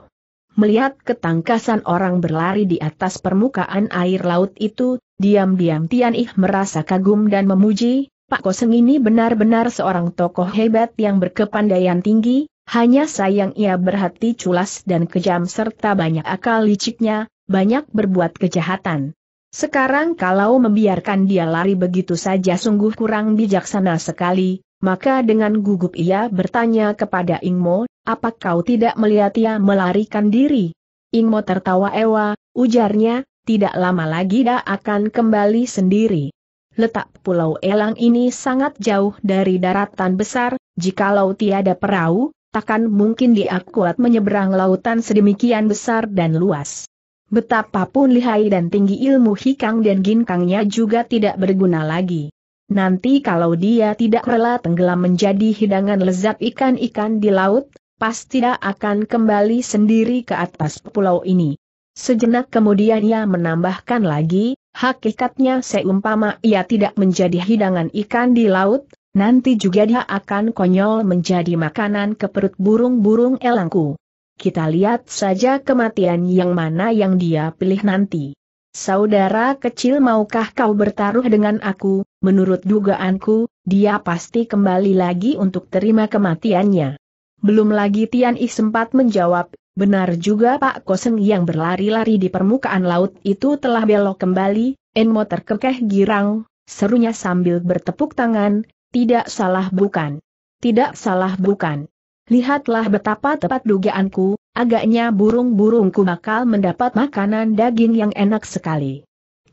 Melihat ketangkasan orang berlari di atas permukaan air laut itu, diam-diam Tian Ih merasa kagum dan memuji, Pak Koseng ini benar-benar seorang tokoh hebat yang berkepandaian tinggi, hanya sayang ia berhati culas dan kejam serta banyak akal liciknya, banyak berbuat kejahatan. Sekarang kalau membiarkan dia lari begitu saja sungguh kurang bijaksana sekali, maka dengan gugup ia bertanya kepada Ingmo, apa kau tidak melihat ia melarikan diri? Ingmo tertawa ewa, ujarnya, tidak lama lagi dia akan kembali sendiri. Letak Pulau Elang ini sangat jauh dari daratan besar, jikalau tiada perahu, takkan mungkin dia kuat menyeberang lautan sedemikian besar dan luas. Betapapun lihai dan tinggi ilmu hikang dan ginkangnya juga tidak berguna lagi. Nanti kalau dia tidak rela tenggelam menjadi hidangan lezat ikan-ikan di laut, pasti dia akan kembali sendiri ke atas pulau ini. Sejenak kemudian ia menambahkan lagi, hakikatnya seumpama ia tidak menjadi hidangan ikan di laut, nanti juga dia akan konyol menjadi makanan ke perut burung-burung elangku. Kita lihat saja kematian yang mana yang dia pilih nanti. Saudara kecil maukah kau bertaruh dengan aku, Menurut dugaanku, dia pasti kembali lagi untuk terima kematiannya. Belum lagi Tian I sempat menjawab, benar juga Pak Koseng yang berlari-lari di permukaan laut itu telah belok kembali, Enmo terkekeh girang, serunya sambil bertepuk tangan, tidak salah bukan. Tidak salah bukan. Lihatlah betapa tepat dugaanku, agaknya burung-burungku bakal mendapat makanan daging yang enak sekali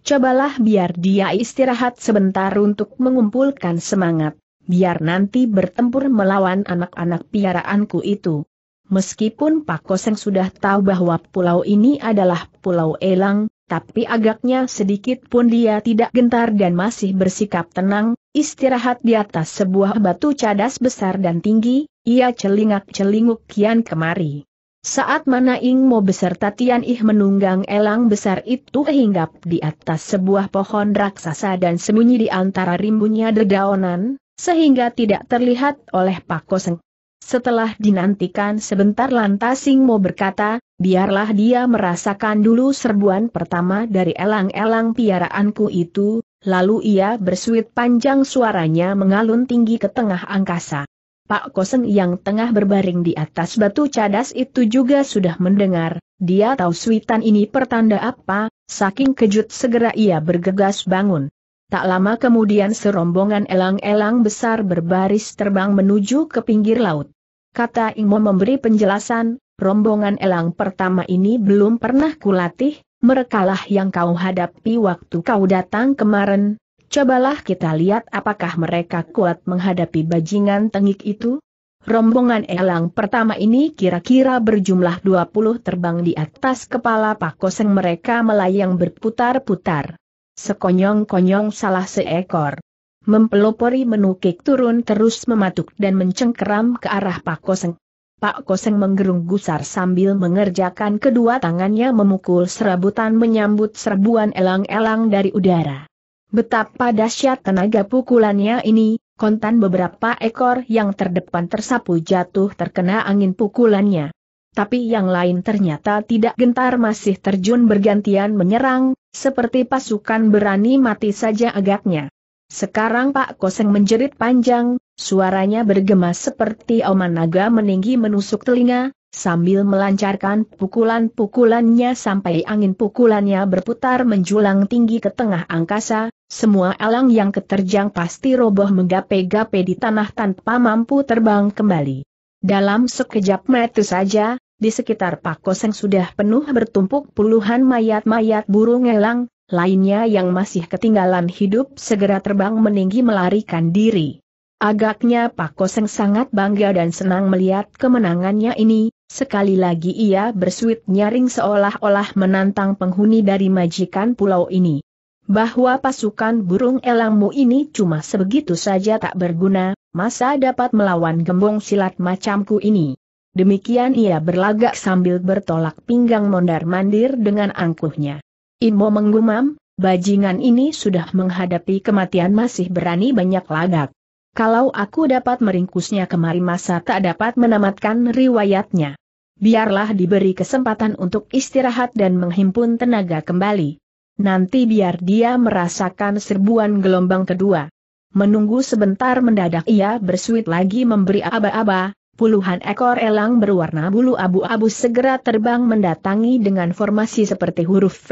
cobalah biar dia istirahat sebentar untuk mengumpulkan semangat, biar nanti bertempur melawan anak-anak piaraanku itu. Meskipun Pak Koseng sudah tahu bahwa pulau ini adalah pulau elang, tapi agaknya sedikit pun dia tidak gentar dan masih bersikap tenang, istirahat di atas sebuah batu cadas besar dan tinggi, ia celingak-celinguk kian kemari. Saat mana Ing Mo beserta Tian Ih menunggang elang besar itu hinggap di atas sebuah pohon raksasa dan sembunyi di antara rimbunnya dedaunan, sehingga tidak terlihat oleh Pak Koseng. Setelah dinantikan sebentar lantas Ing Mo berkata, biarlah dia merasakan dulu serbuan pertama dari elang-elang piaraanku itu, lalu ia bersuit panjang suaranya mengalun tinggi ke tengah angkasa. Pak Koseng yang tengah berbaring di atas batu cadas itu juga sudah mendengar, dia tahu suitan ini pertanda apa, saking kejut segera ia bergegas bangun. Tak lama kemudian serombongan elang-elang besar berbaris terbang menuju ke pinggir laut. Kata Ingmo memberi penjelasan, rombongan elang pertama ini belum pernah kulatih, merekalah yang kau hadapi waktu kau datang kemarin, Cobalah kita lihat apakah mereka kuat menghadapi bajingan tengik itu. Rombongan elang pertama ini kira-kira berjumlah 20 terbang di atas kepala Pak pakoseng mereka melayang berputar-putar. Sekonyong-konyong salah seekor. Mempelopori menukik turun terus mematuk dan mencengkeram ke arah Pak pakoseng. Pak Koseng menggerung gusar sambil mengerjakan kedua tangannya memukul serabutan menyambut serbuan elang-elang dari udara. Betapa dahsyat tenaga pukulannya ini, kontan beberapa ekor yang terdepan tersapu jatuh terkena angin pukulannya. Tapi yang lain ternyata tidak gentar masih terjun bergantian menyerang, seperti pasukan berani mati saja agaknya. Sekarang Pak Koseng menjerit panjang, suaranya bergema seperti oman naga meninggi menusuk telinga, sambil melancarkan pukulan-pukulannya sampai angin pukulannya berputar menjulang tinggi ke tengah angkasa, semua elang yang keterjang pasti roboh menggape-gape di tanah tanpa mampu terbang kembali. Dalam sekejap mata saja, di sekitar Pakoseng sudah penuh bertumpuk puluhan mayat-mayat burung elang, lainnya yang masih ketinggalan hidup segera terbang meninggi melarikan diri. Agaknya Pak Koseng sangat bangga dan senang melihat kemenangannya ini, sekali lagi ia bersuit nyaring seolah-olah menantang penghuni dari majikan pulau ini bahwa pasukan burung elangmu ini cuma sebegitu saja tak berguna, masa dapat melawan gembong silat macamku ini. Demikian ia berlagak sambil bertolak pinggang mondar-mandir dengan angkuhnya. Imo menggumam, bajingan ini sudah menghadapi kematian masih berani banyak lagak. Kalau aku dapat meringkusnya kemari masa tak dapat menamatkan riwayatnya. Biarlah diberi kesempatan untuk istirahat dan menghimpun tenaga kembali nanti biar dia merasakan serbuan gelombang kedua. Menunggu sebentar mendadak ia bersuit lagi memberi aba-aba, puluhan ekor elang berwarna bulu abu-abu segera terbang mendatangi dengan formasi seperti huruf V,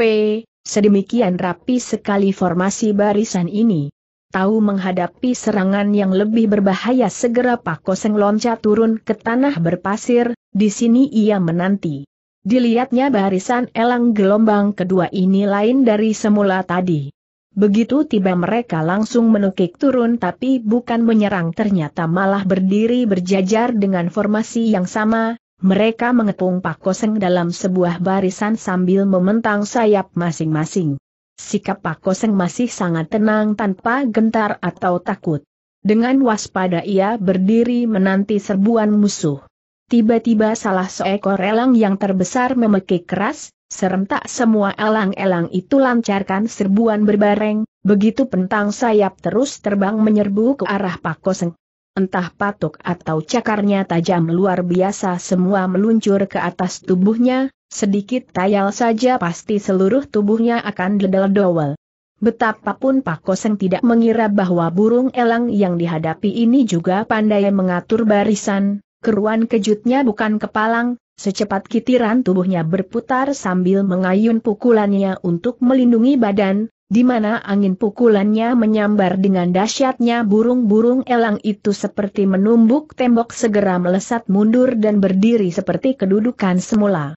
sedemikian rapi sekali formasi barisan ini. Tahu menghadapi serangan yang lebih berbahaya segera Pak Koseng loncat turun ke tanah berpasir, di sini ia menanti. Dilihatnya barisan elang gelombang kedua ini lain dari semula tadi. Begitu tiba mereka langsung menukik turun tapi bukan menyerang ternyata malah berdiri berjajar dengan formasi yang sama, mereka mengepung Pak Koseng dalam sebuah barisan sambil mementang sayap masing-masing. Sikap Pak Koseng masih sangat tenang tanpa gentar atau takut. Dengan waspada ia berdiri menanti serbuan musuh. Tiba-tiba salah seekor elang yang terbesar memekik keras, serentak semua elang-elang itu lancarkan serbuan berbareng, begitu pentang sayap terus terbang menyerbu ke arah Pak Koseng. Entah patok atau cakarnya tajam luar biasa semua meluncur ke atas tubuhnya, sedikit tayal saja pasti seluruh tubuhnya akan dedel-dowel. Betapapun Pak Koseng tidak mengira bahwa burung elang yang dihadapi ini juga pandai mengatur barisan, Keruan kejutnya bukan kepalang, secepat kitiran tubuhnya berputar sambil mengayun pukulannya untuk melindungi badan, di mana angin pukulannya menyambar dengan dahsyatnya burung-burung elang itu seperti menumbuk tembok segera melesat mundur dan berdiri seperti kedudukan semula.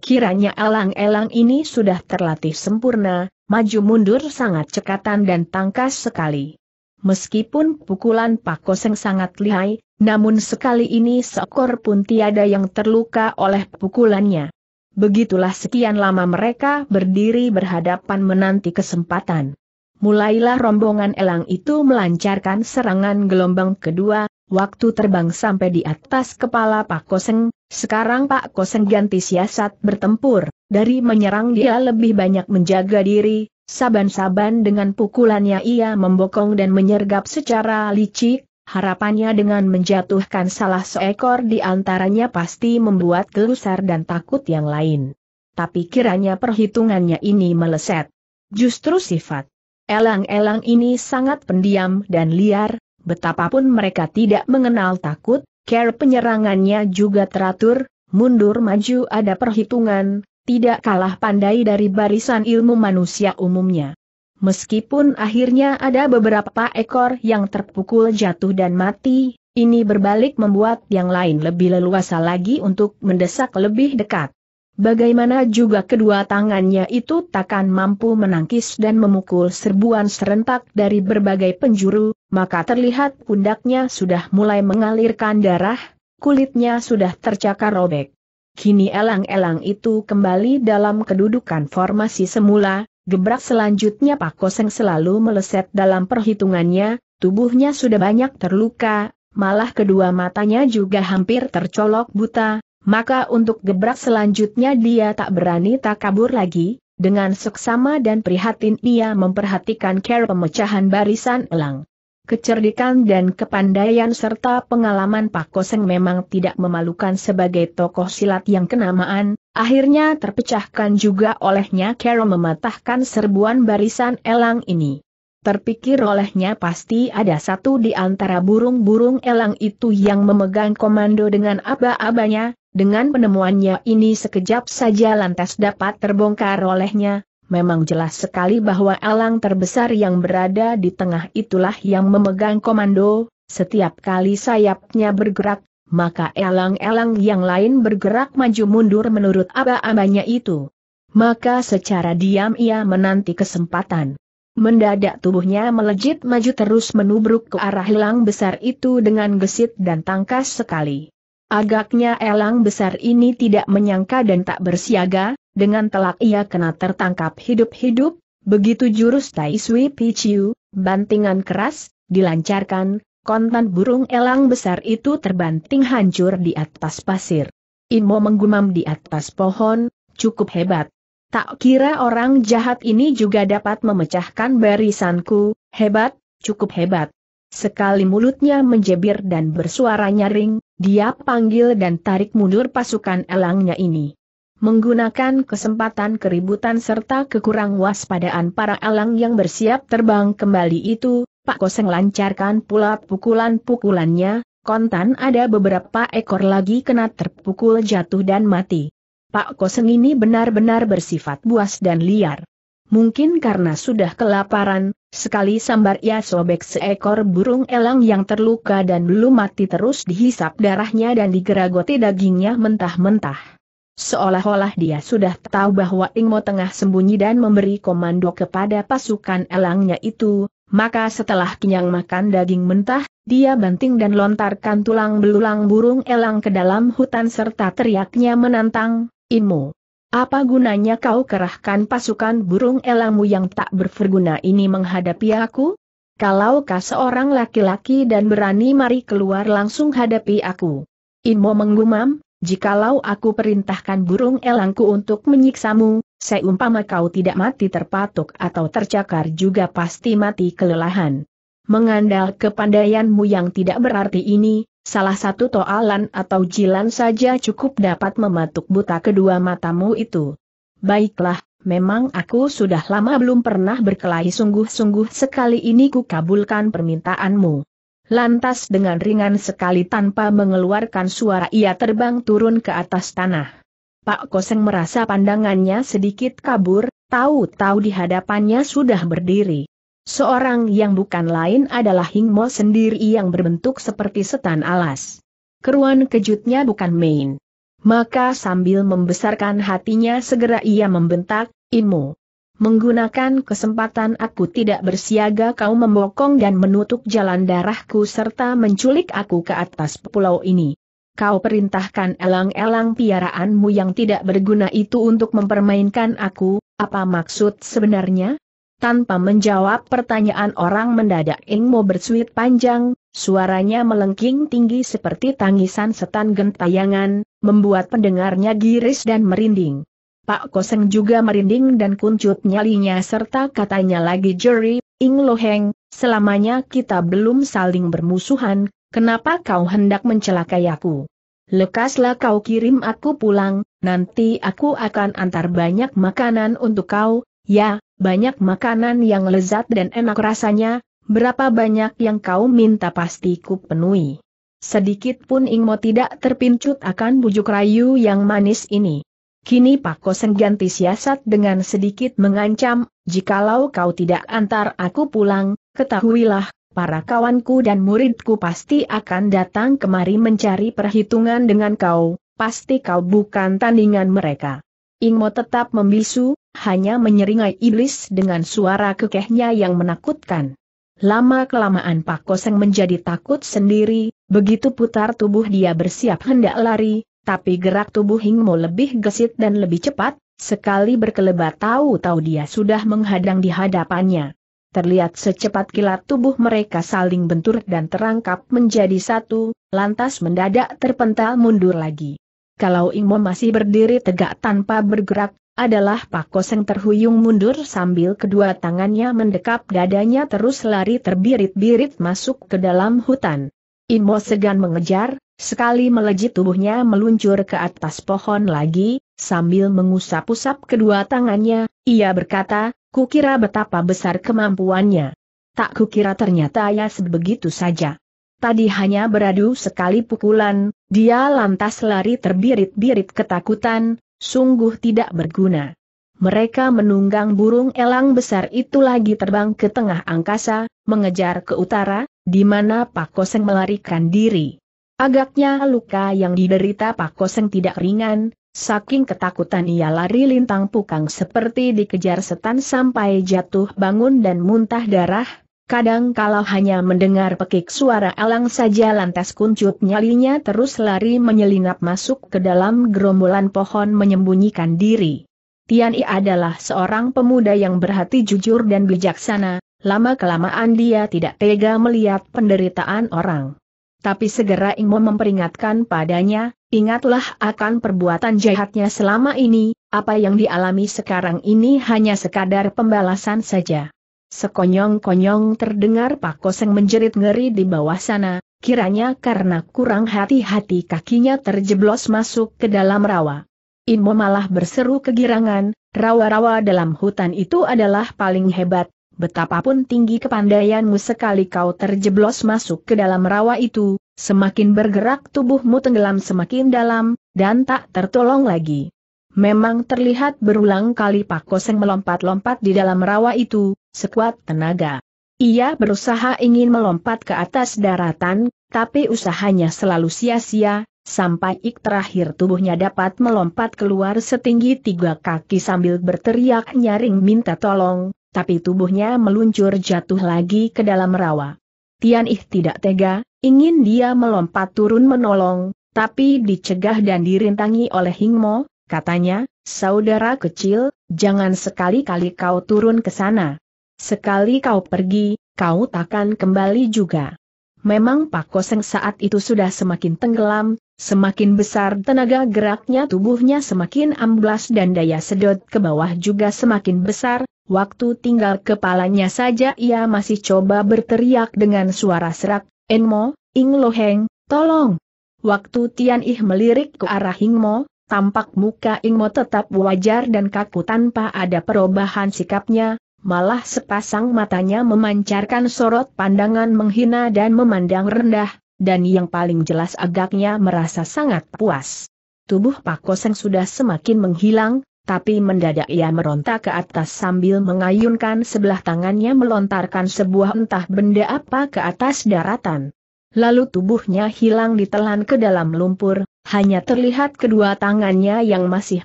Kiranya elang-elang ini sudah terlatih sempurna, maju mundur sangat cekatan dan tangkas sekali. Meskipun pukulan Pak Koseng sangat lihai, namun sekali ini seekor pun tiada yang terluka oleh pukulannya. Begitulah sekian lama mereka berdiri berhadapan menanti kesempatan. Mulailah rombongan elang itu melancarkan serangan gelombang kedua, waktu terbang sampai di atas kepala Pak Koseng, sekarang Pak Koseng ganti siasat bertempur, dari menyerang dia lebih banyak menjaga diri, Saban-saban dengan pukulannya ia membokong dan menyergap secara licik, harapannya dengan menjatuhkan salah seekor di antaranya pasti membuat gelusar dan takut yang lain. Tapi kiranya perhitungannya ini meleset. Justru sifat elang-elang ini sangat pendiam dan liar, betapapun mereka tidak mengenal takut, care penyerangannya juga teratur, mundur maju ada perhitungan, tidak kalah pandai dari barisan ilmu manusia umumnya. Meskipun akhirnya ada beberapa ekor yang terpukul jatuh dan mati, ini berbalik membuat yang lain lebih leluasa lagi untuk mendesak lebih dekat. Bagaimana juga kedua tangannya itu takkan mampu menangkis dan memukul serbuan serentak dari berbagai penjuru, maka terlihat pundaknya sudah mulai mengalirkan darah, kulitnya sudah tercakar robek. Kini elang-elang itu kembali dalam kedudukan formasi semula, gebrak selanjutnya Pak Koseng selalu meleset dalam perhitungannya, tubuhnya sudah banyak terluka, malah kedua matanya juga hampir tercolok buta, maka untuk gebrak selanjutnya dia tak berani tak kabur lagi, dengan seksama dan prihatin ia memperhatikan cara pemecahan barisan elang kecerdikan dan kepandaian serta pengalaman Pak Koseng memang tidak memalukan sebagai tokoh silat yang kenamaan, akhirnya terpecahkan juga olehnya Kero mematahkan serbuan barisan elang ini. Terpikir olehnya pasti ada satu di antara burung-burung elang itu yang memegang komando dengan aba-abanya, dengan penemuannya ini sekejap saja lantas dapat terbongkar olehnya, Memang jelas sekali bahwa elang terbesar yang berada di tengah itulah yang memegang komando, setiap kali sayapnya bergerak, maka elang-elang yang lain bergerak maju mundur menurut aba-abanya itu. Maka secara diam ia menanti kesempatan. Mendadak tubuhnya melejit maju terus menubruk ke arah elang besar itu dengan gesit dan tangkas sekali. Agaknya elang besar ini tidak menyangka dan tak bersiaga, dengan telak ia kena tertangkap hidup-hidup, begitu jurus Tai Sui Piciu, bantingan keras, dilancarkan, kontan burung elang besar itu terbanting hancur di atas pasir. Imo menggumam di atas pohon, cukup hebat. Tak kira orang jahat ini juga dapat memecahkan barisanku, hebat, cukup hebat. Sekali mulutnya menjebir dan bersuara nyaring, dia panggil dan tarik mundur pasukan elangnya ini menggunakan kesempatan keributan serta kekurang waspadaan para elang yang bersiap terbang kembali itu, Pak Koseng lancarkan pula pukulan-pukulannya, kontan ada beberapa ekor lagi kena terpukul jatuh dan mati. Pak Koseng ini benar-benar bersifat buas dan liar. Mungkin karena sudah kelaparan, sekali sambar ia sobek seekor burung elang yang terluka dan belum mati terus dihisap darahnya dan digeragoti dagingnya mentah-mentah. Seolah-olah dia sudah tahu bahwa Ingmo tengah sembunyi dan memberi komando kepada pasukan elangnya itu, maka setelah kenyang makan daging mentah, dia banting dan lontarkan tulang belulang burung elang ke dalam hutan serta teriaknya menantang, Ingmo. Apa gunanya kau kerahkan pasukan burung elangmu yang tak berguna ini menghadapi aku? Kalau kau seorang laki-laki dan berani mari keluar langsung hadapi aku. Inmo menggumam, jikalau aku perintahkan burung elangku untuk menyiksamu, seumpama kau tidak mati terpatuk atau tercakar juga pasti mati kelelahan. Mengandal kepandaianmu yang tidak berarti ini, salah satu toalan atau jilan saja cukup dapat mematuk buta kedua matamu itu. Baiklah, memang aku sudah lama belum pernah berkelahi sungguh-sungguh sekali ini ku permintaanmu. Lantas dengan ringan sekali tanpa mengeluarkan suara ia terbang turun ke atas tanah. Pak Koseng merasa pandangannya sedikit kabur, tahu-tahu di hadapannya sudah berdiri. Seorang yang bukan lain adalah Hing Mo sendiri yang berbentuk seperti setan alas. Keruan kejutnya bukan main. Maka sambil membesarkan hatinya segera ia membentak, Imu. Menggunakan kesempatan aku tidak bersiaga kau membokong dan menutup jalan darahku serta menculik aku ke atas pulau ini. Kau perintahkan elang-elang piaraanmu yang tidak berguna itu untuk mempermainkan aku, apa maksud sebenarnya? Tanpa menjawab pertanyaan orang mendadak Ingmo bersuit panjang, suaranya melengking tinggi seperti tangisan setan gentayangan, membuat pendengarnya giris dan merinding. Pak Koseng juga merinding dan kuncut nyalinya serta katanya lagi Jerry, Ing Loheng, selamanya kita belum saling bermusuhan, kenapa kau hendak mencelakai aku? Lekaslah kau kirim aku pulang, nanti aku akan antar banyak makanan untuk kau, ya, banyak makanan yang lezat dan enak rasanya, berapa banyak yang kau minta pasti ku penuhi. Sedikit pun Ingmo tidak terpincut akan bujuk rayu yang manis ini. Kini Pak Koseng ganti siasat dengan sedikit mengancam, jikalau kau tidak antar aku pulang, ketahuilah, para kawanku dan muridku pasti akan datang kemari mencari perhitungan dengan kau, pasti kau bukan tandingan mereka. Ingmo tetap membisu, hanya menyeringai iblis dengan suara kekehnya yang menakutkan. Lama-kelamaan Pak Koseng menjadi takut sendiri, begitu putar tubuh dia bersiap hendak lari, tapi gerak tubuh Hingmo lebih gesit dan lebih cepat, sekali berkelebat tahu-tahu dia sudah menghadang di hadapannya. Terlihat secepat kilat tubuh mereka saling bentur dan terangkap menjadi satu, lantas mendadak terpental mundur lagi. Kalau Ingmo masih berdiri tegak tanpa bergerak, adalah Pak Koseng terhuyung mundur sambil kedua tangannya mendekap dadanya terus lari terbirit-birit masuk ke dalam hutan. Imo segan mengejar, Sekali melejit tubuhnya meluncur ke atas pohon lagi, sambil mengusap-usap kedua tangannya, ia berkata, kukira betapa besar kemampuannya. Tak kukira ternyata ia ya, sebegitu saja. Tadi hanya beradu sekali pukulan, dia lantas lari terbirit-birit ketakutan, sungguh tidak berguna. Mereka menunggang burung elang besar itu lagi terbang ke tengah angkasa, mengejar ke utara, di mana Pak Koseng melarikan diri. Agaknya luka yang diderita Pak Koseng tidak ringan, saking ketakutan ia lari lintang pukang seperti dikejar setan sampai jatuh bangun dan muntah darah, kadang kalau hanya mendengar pekik suara elang saja lantas kuncup nyalinya terus lari menyelinap masuk ke dalam gerombolan pohon menyembunyikan diri. Tian I adalah seorang pemuda yang berhati jujur dan bijaksana, lama-kelamaan dia tidak tega melihat penderitaan orang. Tapi segera Imo memperingatkan padanya, ingatlah akan perbuatan jahatnya selama ini, apa yang dialami sekarang ini hanya sekadar pembalasan saja. Sekonyong-konyong terdengar Pak Koseng menjerit ngeri di bawah sana, kiranya karena kurang hati-hati kakinya terjeblos masuk ke dalam rawa. Inmo malah berseru kegirangan, rawa-rawa dalam hutan itu adalah paling hebat, betapapun tinggi kepandaianmu sekali kau terjeblos masuk ke dalam rawa itu, semakin bergerak tubuhmu tenggelam semakin dalam, dan tak tertolong lagi. Memang terlihat berulang kali Pak Koseng melompat-lompat di dalam rawa itu, sekuat tenaga. Ia berusaha ingin melompat ke atas daratan, tapi usahanya selalu sia-sia, sampai ik terakhir tubuhnya dapat melompat keluar setinggi tiga kaki sambil berteriak nyaring minta tolong, tapi tubuhnya meluncur jatuh lagi ke dalam rawa. Tian Ih tidak tega, ingin dia melompat turun menolong, tapi dicegah dan dirintangi oleh Hingmo, katanya, saudara kecil, jangan sekali-kali kau turun ke sana. Sekali kau pergi, kau takkan kembali juga. Memang Pak Koseng saat itu sudah semakin tenggelam, semakin besar tenaga geraknya tubuhnya semakin amblas dan daya sedot ke bawah juga semakin besar, Waktu tinggal kepalanya saja ia masih coba berteriak dengan suara serak, Enmo, Ing Heng, tolong. Waktu Tian Ih melirik ke arah Ingmo, tampak muka Ingmo tetap wajar dan kaku tanpa ada perubahan sikapnya, malah sepasang matanya memancarkan sorot pandangan menghina dan memandang rendah, dan yang paling jelas agaknya merasa sangat puas. Tubuh Pak Koseng sudah semakin menghilang, tapi mendadak ia meronta ke atas sambil mengayunkan sebelah tangannya melontarkan sebuah entah benda apa ke atas daratan. Lalu tubuhnya hilang ditelan ke dalam lumpur, hanya terlihat kedua tangannya yang masih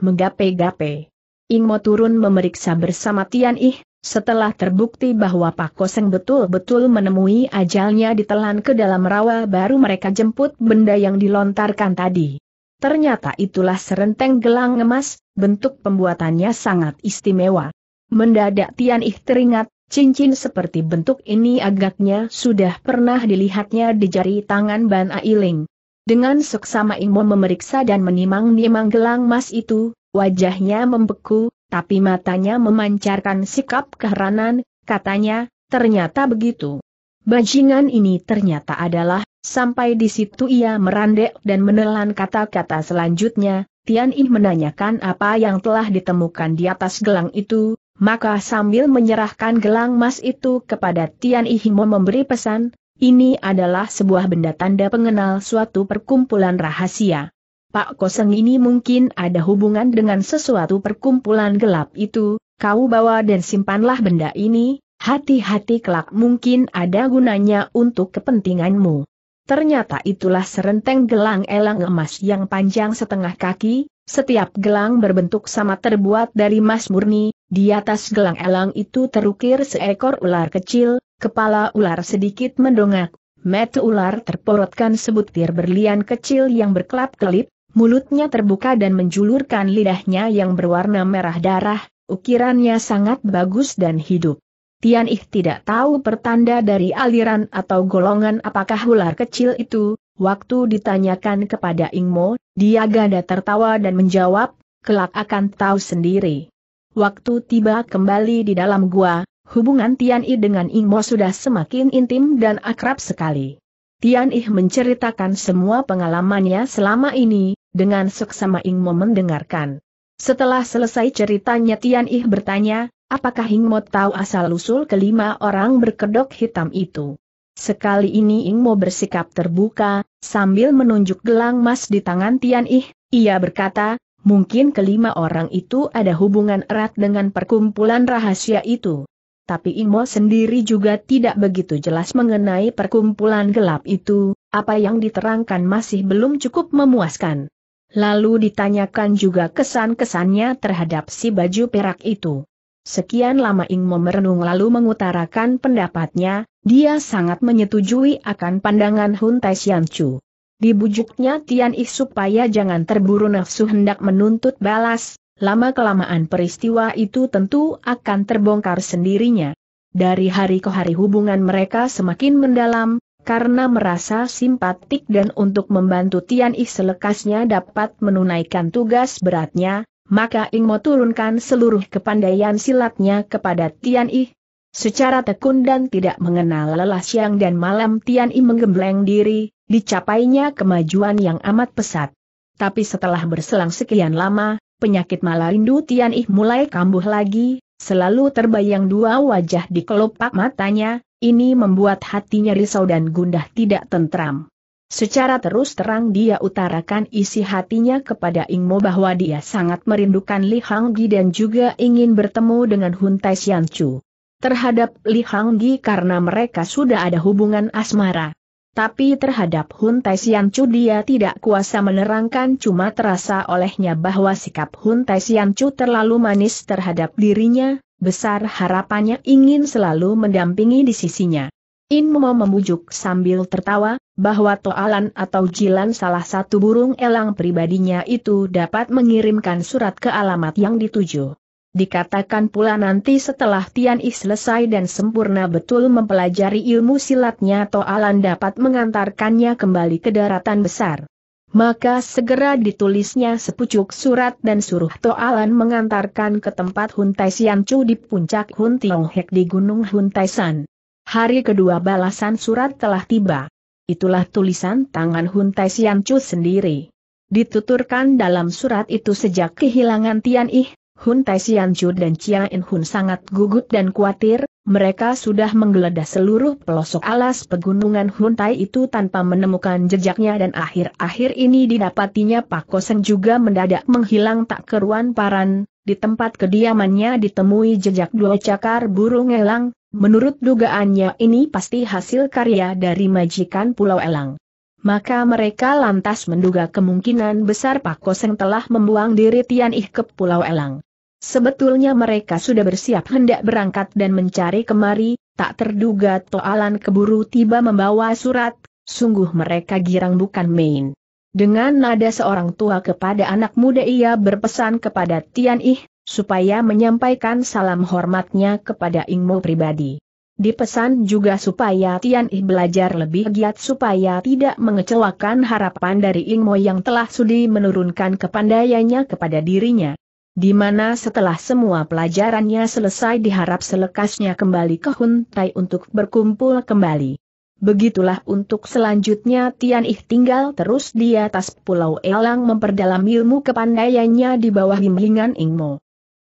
menggape-gape. Ingmo turun memeriksa bersama Tian Ih, setelah terbukti bahwa Pak Koseng betul-betul menemui ajalnya ditelan ke dalam rawa baru mereka jemput benda yang dilontarkan tadi. Ternyata itulah serenteng gelang emas, bentuk pembuatannya sangat istimewa. Mendadak Tian Ih teringat, cincin seperti bentuk ini agaknya sudah pernah dilihatnya di jari tangan Ban Ailing. Dengan seksama Imo memeriksa dan menimang-nimang gelang emas itu, wajahnya membeku, tapi matanya memancarkan sikap keheranan, katanya, ternyata begitu. Bajingan ini ternyata adalah Sampai di situ ia merandek dan menelan kata-kata selanjutnya, Tian Ing menanyakan apa yang telah ditemukan di atas gelang itu, maka sambil menyerahkan gelang emas itu kepada Tian Ing mau memberi pesan, ini adalah sebuah benda tanda pengenal suatu perkumpulan rahasia. Pak Koseng ini mungkin ada hubungan dengan sesuatu perkumpulan gelap itu, kau bawa dan simpanlah benda ini, hati-hati kelak mungkin ada gunanya untuk kepentinganmu. Ternyata itulah serenteng gelang elang emas yang panjang setengah kaki, setiap gelang berbentuk sama terbuat dari emas murni, di atas gelang elang itu terukir seekor ular kecil, kepala ular sedikit mendongak, mata ular terporotkan sebutir berlian kecil yang berkelap-kelip, mulutnya terbuka dan menjulurkan lidahnya yang berwarna merah darah, ukirannya sangat bagus dan hidup. Tian Ih tidak tahu pertanda dari aliran atau golongan apakah ular kecil itu, waktu ditanyakan kepada Ing Mo, dia ganda tertawa dan menjawab, kelak akan tahu sendiri. Waktu tiba kembali di dalam gua, hubungan Tian Ih dengan Ing Mo sudah semakin intim dan akrab sekali. Tian Ih menceritakan semua pengalamannya selama ini, dengan seksama Mo mendengarkan. Setelah selesai ceritanya Tian Ih bertanya, Apakah Ing Mo tahu asal-usul kelima orang berkedok hitam itu? Sekali ini Ing Mo bersikap terbuka, sambil menunjuk gelang emas di tangan Tian Ih, ia berkata, mungkin kelima orang itu ada hubungan erat dengan perkumpulan rahasia itu. Tapi Mo sendiri juga tidak begitu jelas mengenai perkumpulan gelap itu, apa yang diterangkan masih belum cukup memuaskan. Lalu ditanyakan juga kesan-kesannya terhadap si baju perak itu. Sekian lama Ing merenung lalu mengutarakan pendapatnya, dia sangat menyetujui akan pandangan Hun Tai Sian Chu. Dibujuknya Tian Ih supaya jangan terburu nafsu hendak menuntut balas, lama-kelamaan peristiwa itu tentu akan terbongkar sendirinya. Dari hari ke hari hubungan mereka semakin mendalam, karena merasa simpatik dan untuk membantu Tian Ih selekasnya dapat menunaikan tugas beratnya, maka Ingmo turunkan seluruh kepandaian silatnya kepada Tian I. Secara tekun dan tidak mengenal lelah siang dan malam Tian I menggembleng diri, dicapainya kemajuan yang amat pesat. Tapi setelah berselang sekian lama, penyakit malarindu Tian I mulai kambuh lagi, selalu terbayang dua wajah di kelopak matanya, ini membuat hatinya risau dan gundah tidak tentram. Secara terus terang dia utarakan isi hatinya kepada Ing Mo bahwa dia sangat merindukan Li Hang Gi dan juga ingin bertemu dengan Hun Tai Chu. Terhadap Li Hang Gi karena mereka sudah ada hubungan asmara. Tapi terhadap Hun Tai Chu dia tidak kuasa menerangkan cuma terasa olehnya bahwa sikap Hun Tai Chu terlalu manis terhadap dirinya, besar harapannya ingin selalu mendampingi di sisinya. In Momo membujuk sambil tertawa, bahwa Toalan atau Jilan salah satu burung elang pribadinya itu dapat mengirimkan surat ke alamat yang dituju. Dikatakan pula nanti setelah Tian Yi selesai dan sempurna betul mempelajari ilmu silatnya Toalan dapat mengantarkannya kembali ke daratan besar. Maka segera ditulisnya sepucuk surat dan suruh Toalan mengantarkan ke tempat Huntai Chu di puncak Hun Tiong Hek di Gunung San. Hari kedua balasan surat telah tiba. Itulah tulisan tangan Hun Tai Sian Chu sendiri. Dituturkan dalam surat itu sejak kehilangan Tian Ih, Hun Tai Sian Chu dan Chia In Hun sangat gugup dan khawatir, mereka sudah menggeledah seluruh pelosok alas pegunungan Hun Tai itu tanpa menemukan jejaknya dan akhir-akhir ini didapatinya Pak Koseng juga mendadak menghilang tak keruan paran, di tempat kediamannya ditemui jejak dua cakar burung elang, Menurut dugaannya ini pasti hasil karya dari majikan Pulau Elang. Maka mereka lantas menduga kemungkinan besar Pak Koseng telah membuang diri Tian Ih ke Pulau Elang. Sebetulnya mereka sudah bersiap hendak berangkat dan mencari kemari, tak terduga Toalan keburu tiba membawa surat, sungguh mereka girang bukan main. Dengan nada seorang tua kepada anak muda ia berpesan kepada Tian Ih, supaya menyampaikan salam hormatnya kepada Ingmo pribadi. Dipesan juga supaya Tian Ih belajar lebih giat supaya tidak mengecewakan harapan dari Ingmo yang telah sudi menurunkan kepandaiannya kepada dirinya. Di mana setelah semua pelajarannya selesai diharap selekasnya kembali ke Hun Tai untuk berkumpul kembali. Begitulah untuk selanjutnya Tian Ih tinggal terus di atas Pulau Elang memperdalam ilmu kepandaiannya di bawah bimbingan Ingmo.